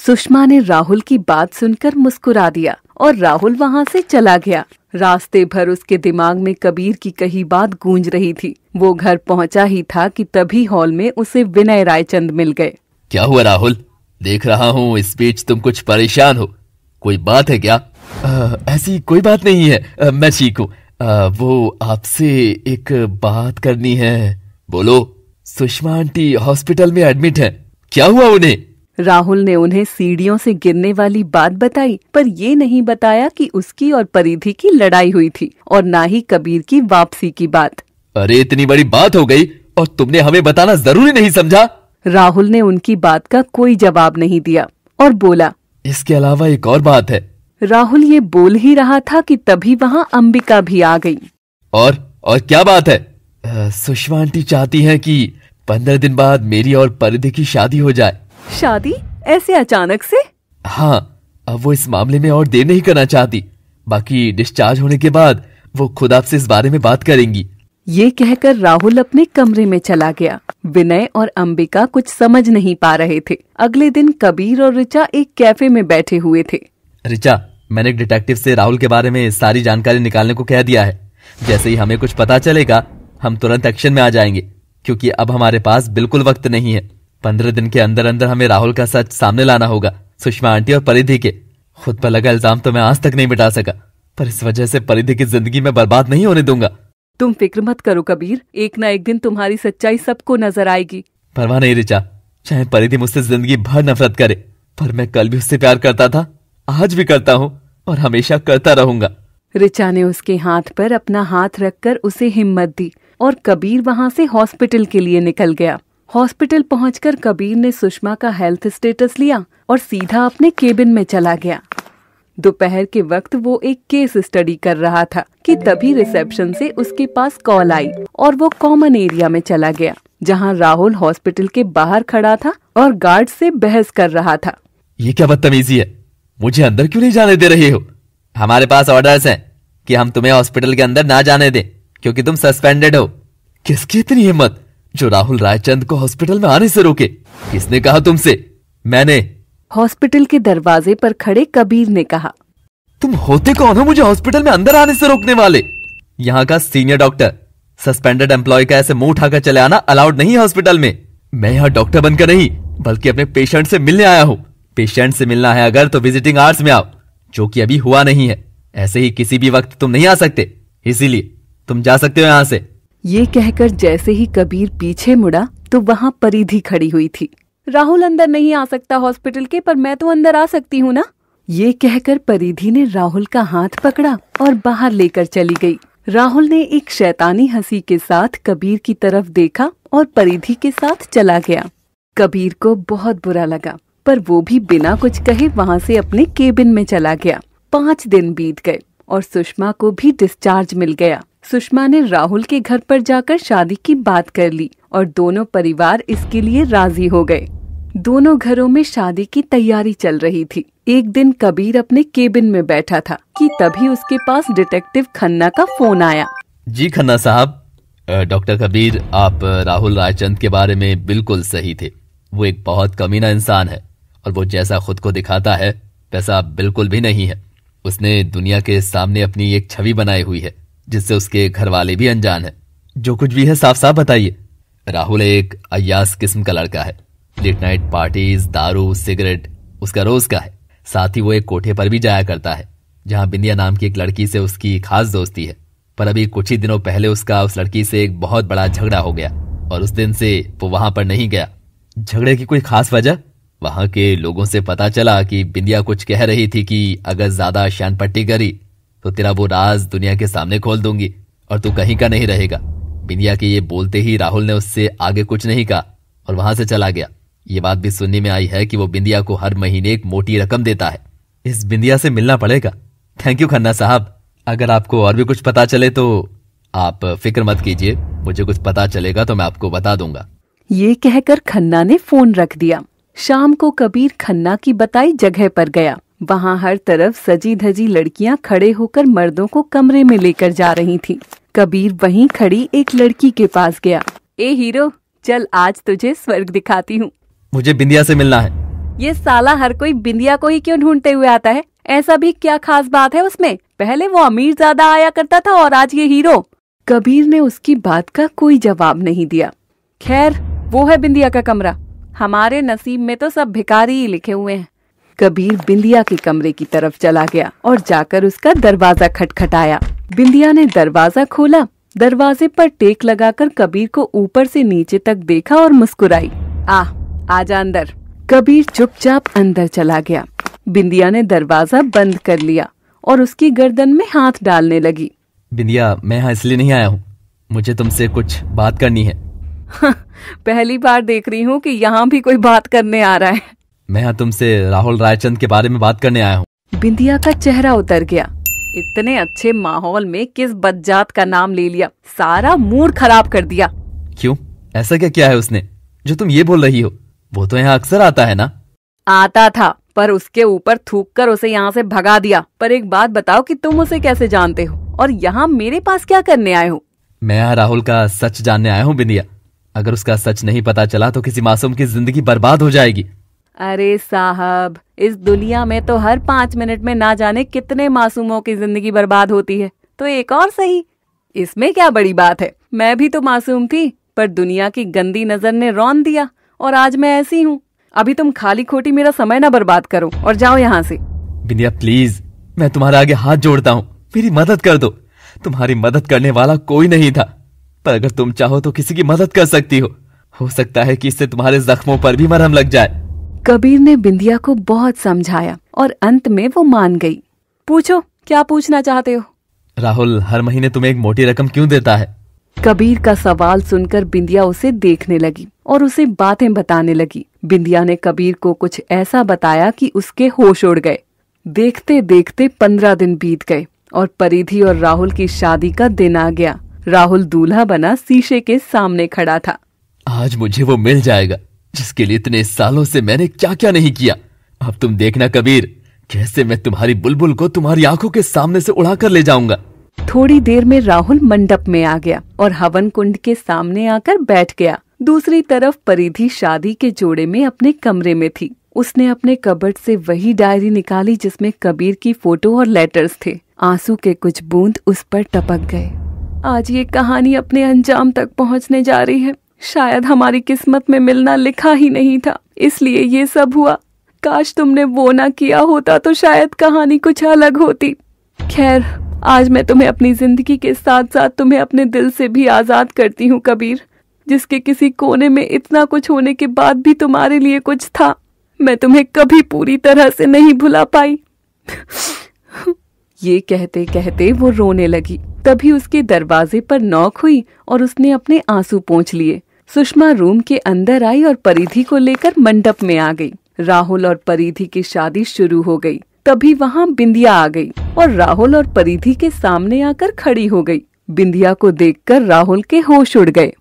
सुषमा ने राहुल की बात सुनकर मुस्कुरा दिया और राहुल वहाँ से चला गया रास्ते भर उसके दिमाग में कबीर की कही बात गूंज रही थी वो घर पहुँचा ही था कि तभी हॉल में उसे विनय रायचंद मिल गए क्या हुआ राहुल देख रहा हूँ इस बीच तुम कुछ परेशान हो कोई बात है क्या आ, ऐसी कोई बात नहीं है आ, मैं ठीक हूँ वो आपसे एक बात करनी है बोलो सुषमा आंटी हॉस्पिटल में एडमिट है क्या हुआ उन्हें राहुल ने उन्हें सीढ़ियों से गिरने वाली बात बताई पर ये नहीं बताया कि उसकी और परिधि की लड़ाई हुई थी और ना ही कबीर की वापसी की बात अरे इतनी बड़ी बात हो गई और तुमने हमें बताना जरूरी नहीं समझा राहुल ने उनकी बात का कोई जवाब नहीं दिया और बोला इसके अलावा एक और बात है राहुल ये बोल ही रहा था कि तभी वहाँ अंबिका भी आ गई और और क्या बात है सुषमा आंटी चाहती है कि पंद्रह दिन बाद मेरी और परिधि की शादी हो जाए शादी ऐसे अचानक से हाँ अब वो इस मामले में और देर नहीं करना चाहती बाकी डिस्चार्ज होने के बाद वो खुद आपसे इस बारे में बात करेंगी ये कहकर राहुल अपने कमरे में चला गया विनय और अंबिका कुछ समझ नहीं पा रहे थे अगले दिन कबीर और रिचा एक कैफे में बैठे हुए थे रिचा मैंने एक डिटेक्टिव से राहुल के बारे में सारी जानकारी निकालने को कह दिया है जैसे ही हमें कुछ पता चलेगा हम तुरंत एक्शन में आ जाएंगे क्योंकि अब हमारे पास बिल्कुल वक्त नहीं है पंद्रह दिन के अंदर अंदर हमें राहुल का सच सामने लाना होगा सुषमा आंटी और परिधि के खुद पर लगा इल्जाम तो मैं आज तक नहीं मिटा सका पर इस वजह से परिधि की जिंदगी में बर्बाद नहीं होने दूंगा तुम फिक्र मत करो कबीर एक ना एक दिन तुम्हारी सच्चाई सबको नजर आएगी परवाह नहीं रिचा चाहे परिधि मुझसे जिंदगी भर नफरत करे पर मैं कल भी उससे प्यार करता था आज भी करता हूँ और हमेशा करता रहूंगा रिचा ने उसके हाथ पर अपना हाथ रखकर उसे हिम्मत दी और कबीर वहाँ से हॉस्पिटल के लिए निकल गया हॉस्पिटल पहुंचकर कबीर ने सुषमा का हेल्थ स्टेटस लिया और सीधा अपने केबिन में चला गया दोपहर के वक्त वो एक केस स्टडी कर रहा था कि तभी रिसेप्शन से उसके पास कॉल आई और वो कॉमन एरिया में चला गया जहां राहुल हॉस्पिटल के बाहर खड़ा था और गार्ड से बहस कर रहा था ये क्या बदतमीजी है मुझे अंदर क्यों नहीं जाने दे रही हो हमारे पास ऑर्डर्स हैं कि हम तुम्हें हॉस्पिटल के अंदर ना जाने दें क्योंकि तुम सस्पेंडेड हो किसकी इतनी हिम्मत जो राहुल रायचंद को हॉस्पिटल में आने से रोके किसने कहा तुमसे मैंने हॉस्पिटल के दरवाजे पर खड़े कबीर ने कहा तुम होते कौन हो मुझे हॉस्पिटल में अंदर आने से रोकने वाले यहाँ का सीनियर डॉक्टर सस्पेंडेड एम्प्लॉय का ऐसे मुंह उठाकर चले आना अलाउड नहीं है हॉस्पिटल में मैं यहाँ डॉक्टर बनकर नहीं बल्कि अपने पेशेंट से मिलने आया हूँ पेशेंट से मिलना है अगर तो विजिटिंग आर्ट्स में आओ जो कि अभी हुआ नहीं है ऐसे ही किसी भी वक्त तुम नहीं आ सकते इसीलिए तुम जा सकते हो यहाँ से ये कहकर जैसे ही कबीर पीछे मुड़ा तो वहाँ परिधि खड़ी हुई थी राहुल अंदर नहीं आ सकता हॉस्पिटल के पर मैं तो अंदर आ सकती हूँ ना ये कहकर परिधि ने राहुल का हाथ पकड़ा और बाहर लेकर चली गई राहुल ने एक शैतानी हंसी के साथ कबीर की तरफ देखा और परिधि के साथ चला गया कबीर को बहुत बुरा लगा पर वो भी बिना कुछ कहे वहाँ से अपने केबिन में चला गया पाँच दिन बीत गए और सुषमा को भी डिस्चार्ज मिल गया सुषमा ने राहुल के घर पर जाकर शादी की बात कर ली और दोनों परिवार इसके लिए राजी हो गए दोनों घरों में शादी की तैयारी चल रही थी एक दिन कबीर अपने केबिन में बैठा था कि तभी उसके पास डिटेक्टिव खन्ना का फोन आया जी खन्ना साहब डॉक्टर कबीर आप राहुल रायचंद के बारे में बिल्कुल सही थे वो एक बहुत कमीना इंसान है और वो जैसा खुद को दिखाता है वैसा बिल्कुल भी नहीं है उसने दुनिया के सामने अपनी एक छवि बनाई हुई है जिससे उसके घर वाले भी अनजान है जो कुछ भी है साफ साफ बताइए राहुल एक अयास किस्म का लड़का है लेट नाइट पार्टीज दारू सिगरेट उसका रोज का है साथ ही वो एक कोठे पर भी जाया करता है जहाँ बिंदिया नाम की एक लड़की से उसकी खास दोस्ती है पर अभी कुछ ही दिनों पहले उसका उस लड़की से एक बहुत बड़ा झगड़ा हो गया और उस दिन से वो वहां पर नहीं गया झगड़े की कोई खास वजह वहां के लोगों से पता चला कि बिंदिया कुछ कह रही थी कि अगर ज्यादा पट्टी करी तो तेरा वो राज दुनिया के सामने खोल दूंगी और तू कहीं का नहीं रहेगा बिंदिया के ये बोलते ही राहुल ने उससे आगे कुछ नहीं कहा और वहां से चला गया ये बात भी सुनने में आई है कि वो बिंदिया को हर महीने एक मोटी रकम देता है इस बिंदिया से मिलना पड़ेगा थैंक यू खन्ना साहब अगर आपको और भी कुछ पता चले तो आप फिक्र मत कीजिए मुझे कुछ पता चलेगा तो मैं आपको बता दूंगा ये कहकर खन्ना ने फोन रख दिया शाम को कबीर खन्ना की बताई जगह पर गया वहाँ हर तरफ सजी धजी लड़कियाँ खड़े होकर मर्दों को कमरे में लेकर जा रही थी कबीर वहीं खड़ी एक लड़की के पास गया ए हीरो चल आज तुझे स्वर्ग दिखाती हूँ मुझे बिंदिया से मिलना है ये साला हर कोई बिंदिया को ही क्यों ढूंढते हुए आता है ऐसा भी क्या खास बात है उसमें पहले वो अमीर ज्यादा आया करता था और आज ये हीरो कबीर ने उसकी बात का कोई जवाब नहीं दिया खैर वो है बिंदिया का कमरा हमारे नसीब में तो सब भिकारी ही लिखे हुए हैं कबीर बिंदिया के कमरे की तरफ चला गया और जाकर उसका दरवाजा खटखटाया बिंदिया ने दरवाजा खोला दरवाजे पर टेक लगाकर कबीर को ऊपर से नीचे तक देखा और मुस्कुराई आ आजा अंदर कबीर चुपचाप अंदर चला गया बिंदिया ने दरवाजा बंद कर लिया और उसकी गर्दन में हाथ डालने लगी बिंदिया मैं यहाँ इसलिए नहीं आया हूँ मुझे तुमसे कुछ बात करनी है पहली बार देख रही हूँ कि यहाँ भी कोई बात करने आ रहा है मैं यहाँ तुमसे राहुल रायचंद के बारे में बात करने आया हूँ बिंदिया का चेहरा उतर गया इतने अच्छे माहौल में किस बदजात का नाम ले लिया सारा मूड खराब कर दिया क्यों ऐसा क्या किया है उसने जो तुम ये बोल रही हो वो तो यहाँ अक्सर आता है ना आता था पर उसके ऊपर थूक कर उसे यहाँ से भगा दिया पर एक बात बताओ कि तुम उसे कैसे जानते हो और यहाँ मेरे पास क्या करने आए हो मैं यहाँ राहुल का सच जानने आया हूँ बिंदिया अगर उसका सच नहीं पता चला तो किसी मासूम की जिंदगी बर्बाद हो जाएगी अरे साहब इस दुनिया में तो हर पाँच मिनट में ना जाने कितने मासूमों की जिंदगी बर्बाद होती है तो एक और सही इसमें क्या बड़ी बात है मैं भी तो मासूम थी पर दुनिया की गंदी नजर ने रौन दिया और आज मैं ऐसी हूँ अभी तुम खाली खोटी मेरा समय ना बर्बाद करो और जाओ यहाँ से बिंदिया प्लीज मैं तुम्हारा आगे हाथ जोड़ता हूँ मेरी मदद कर दो तुम्हारी मदद करने वाला कोई नहीं था पर अगर तुम चाहो तो किसी की मदद कर सकती हो हो सकता है कि इससे तुम्हारे जख्मों पर भी मरहम लग जाए कबीर ने बिंदिया को बहुत समझाया और अंत में वो मान गई पूछो क्या पूछना चाहते हो राहुल हर महीने तुम्हें एक मोटी रकम क्यों देता है कबीर का सवाल सुनकर बिंदिया उसे देखने लगी और उसे बातें बताने लगी बिंदिया ने कबीर को कुछ ऐसा बताया कि उसके होश उड़ गए देखते देखते पंद्रह दिन बीत गए और परिधि और राहुल की शादी का दिन आ गया राहुल दूल्हा बना शीशे के सामने खड़ा था आज मुझे वो मिल जाएगा जिसके लिए इतने सालों से मैंने क्या क्या नहीं किया अब तुम देखना कबीर कैसे मैं तुम्हारी बुलबुल को तुम्हारी आंखों के सामने से उड़ा कर ले जाऊंगा थोड़ी देर में राहुल मंडप में आ गया और हवन कुंड के सामने आकर बैठ गया दूसरी तरफ परिधि शादी के जोड़े में अपने कमरे में थी उसने अपने कबट से वही डायरी निकाली जिसमें कबीर की फोटो और लेटर्स थे आंसू के कुछ बूंद उस पर टपक गए आज ये कहानी अपने अंजाम तक पहुंचने जा रही है शायद हमारी किस्मत में मिलना लिखा ही नहीं था इसलिए ये सब हुआ काश तुमने वो ना किया होता तो शायद कहानी कुछ अलग होती खैर आज मैं तुम्हें अपनी जिंदगी के साथ साथ तुम्हें अपने दिल से भी आजाद करती हूँ कबीर जिसके किसी कोने में इतना कुछ होने के बाद भी तुम्हारे लिए कुछ था मैं तुम्हें कभी पूरी तरह से नहीं भुला पाई ये कहते कहते वो रोने लगी तभी उसके दरवाजे पर नौक हुई और उसने अपने आंसू पोंछ लिए सुषमा रूम के अंदर आई और परिधि को लेकर मंडप में आ गई राहुल और परिधि की शादी शुरू हो गई तभी वहाँ बिंदिया आ गई और राहुल और परिधि के सामने आकर खड़ी हो गई बिंदिया को देखकर राहुल के होश उड़ गए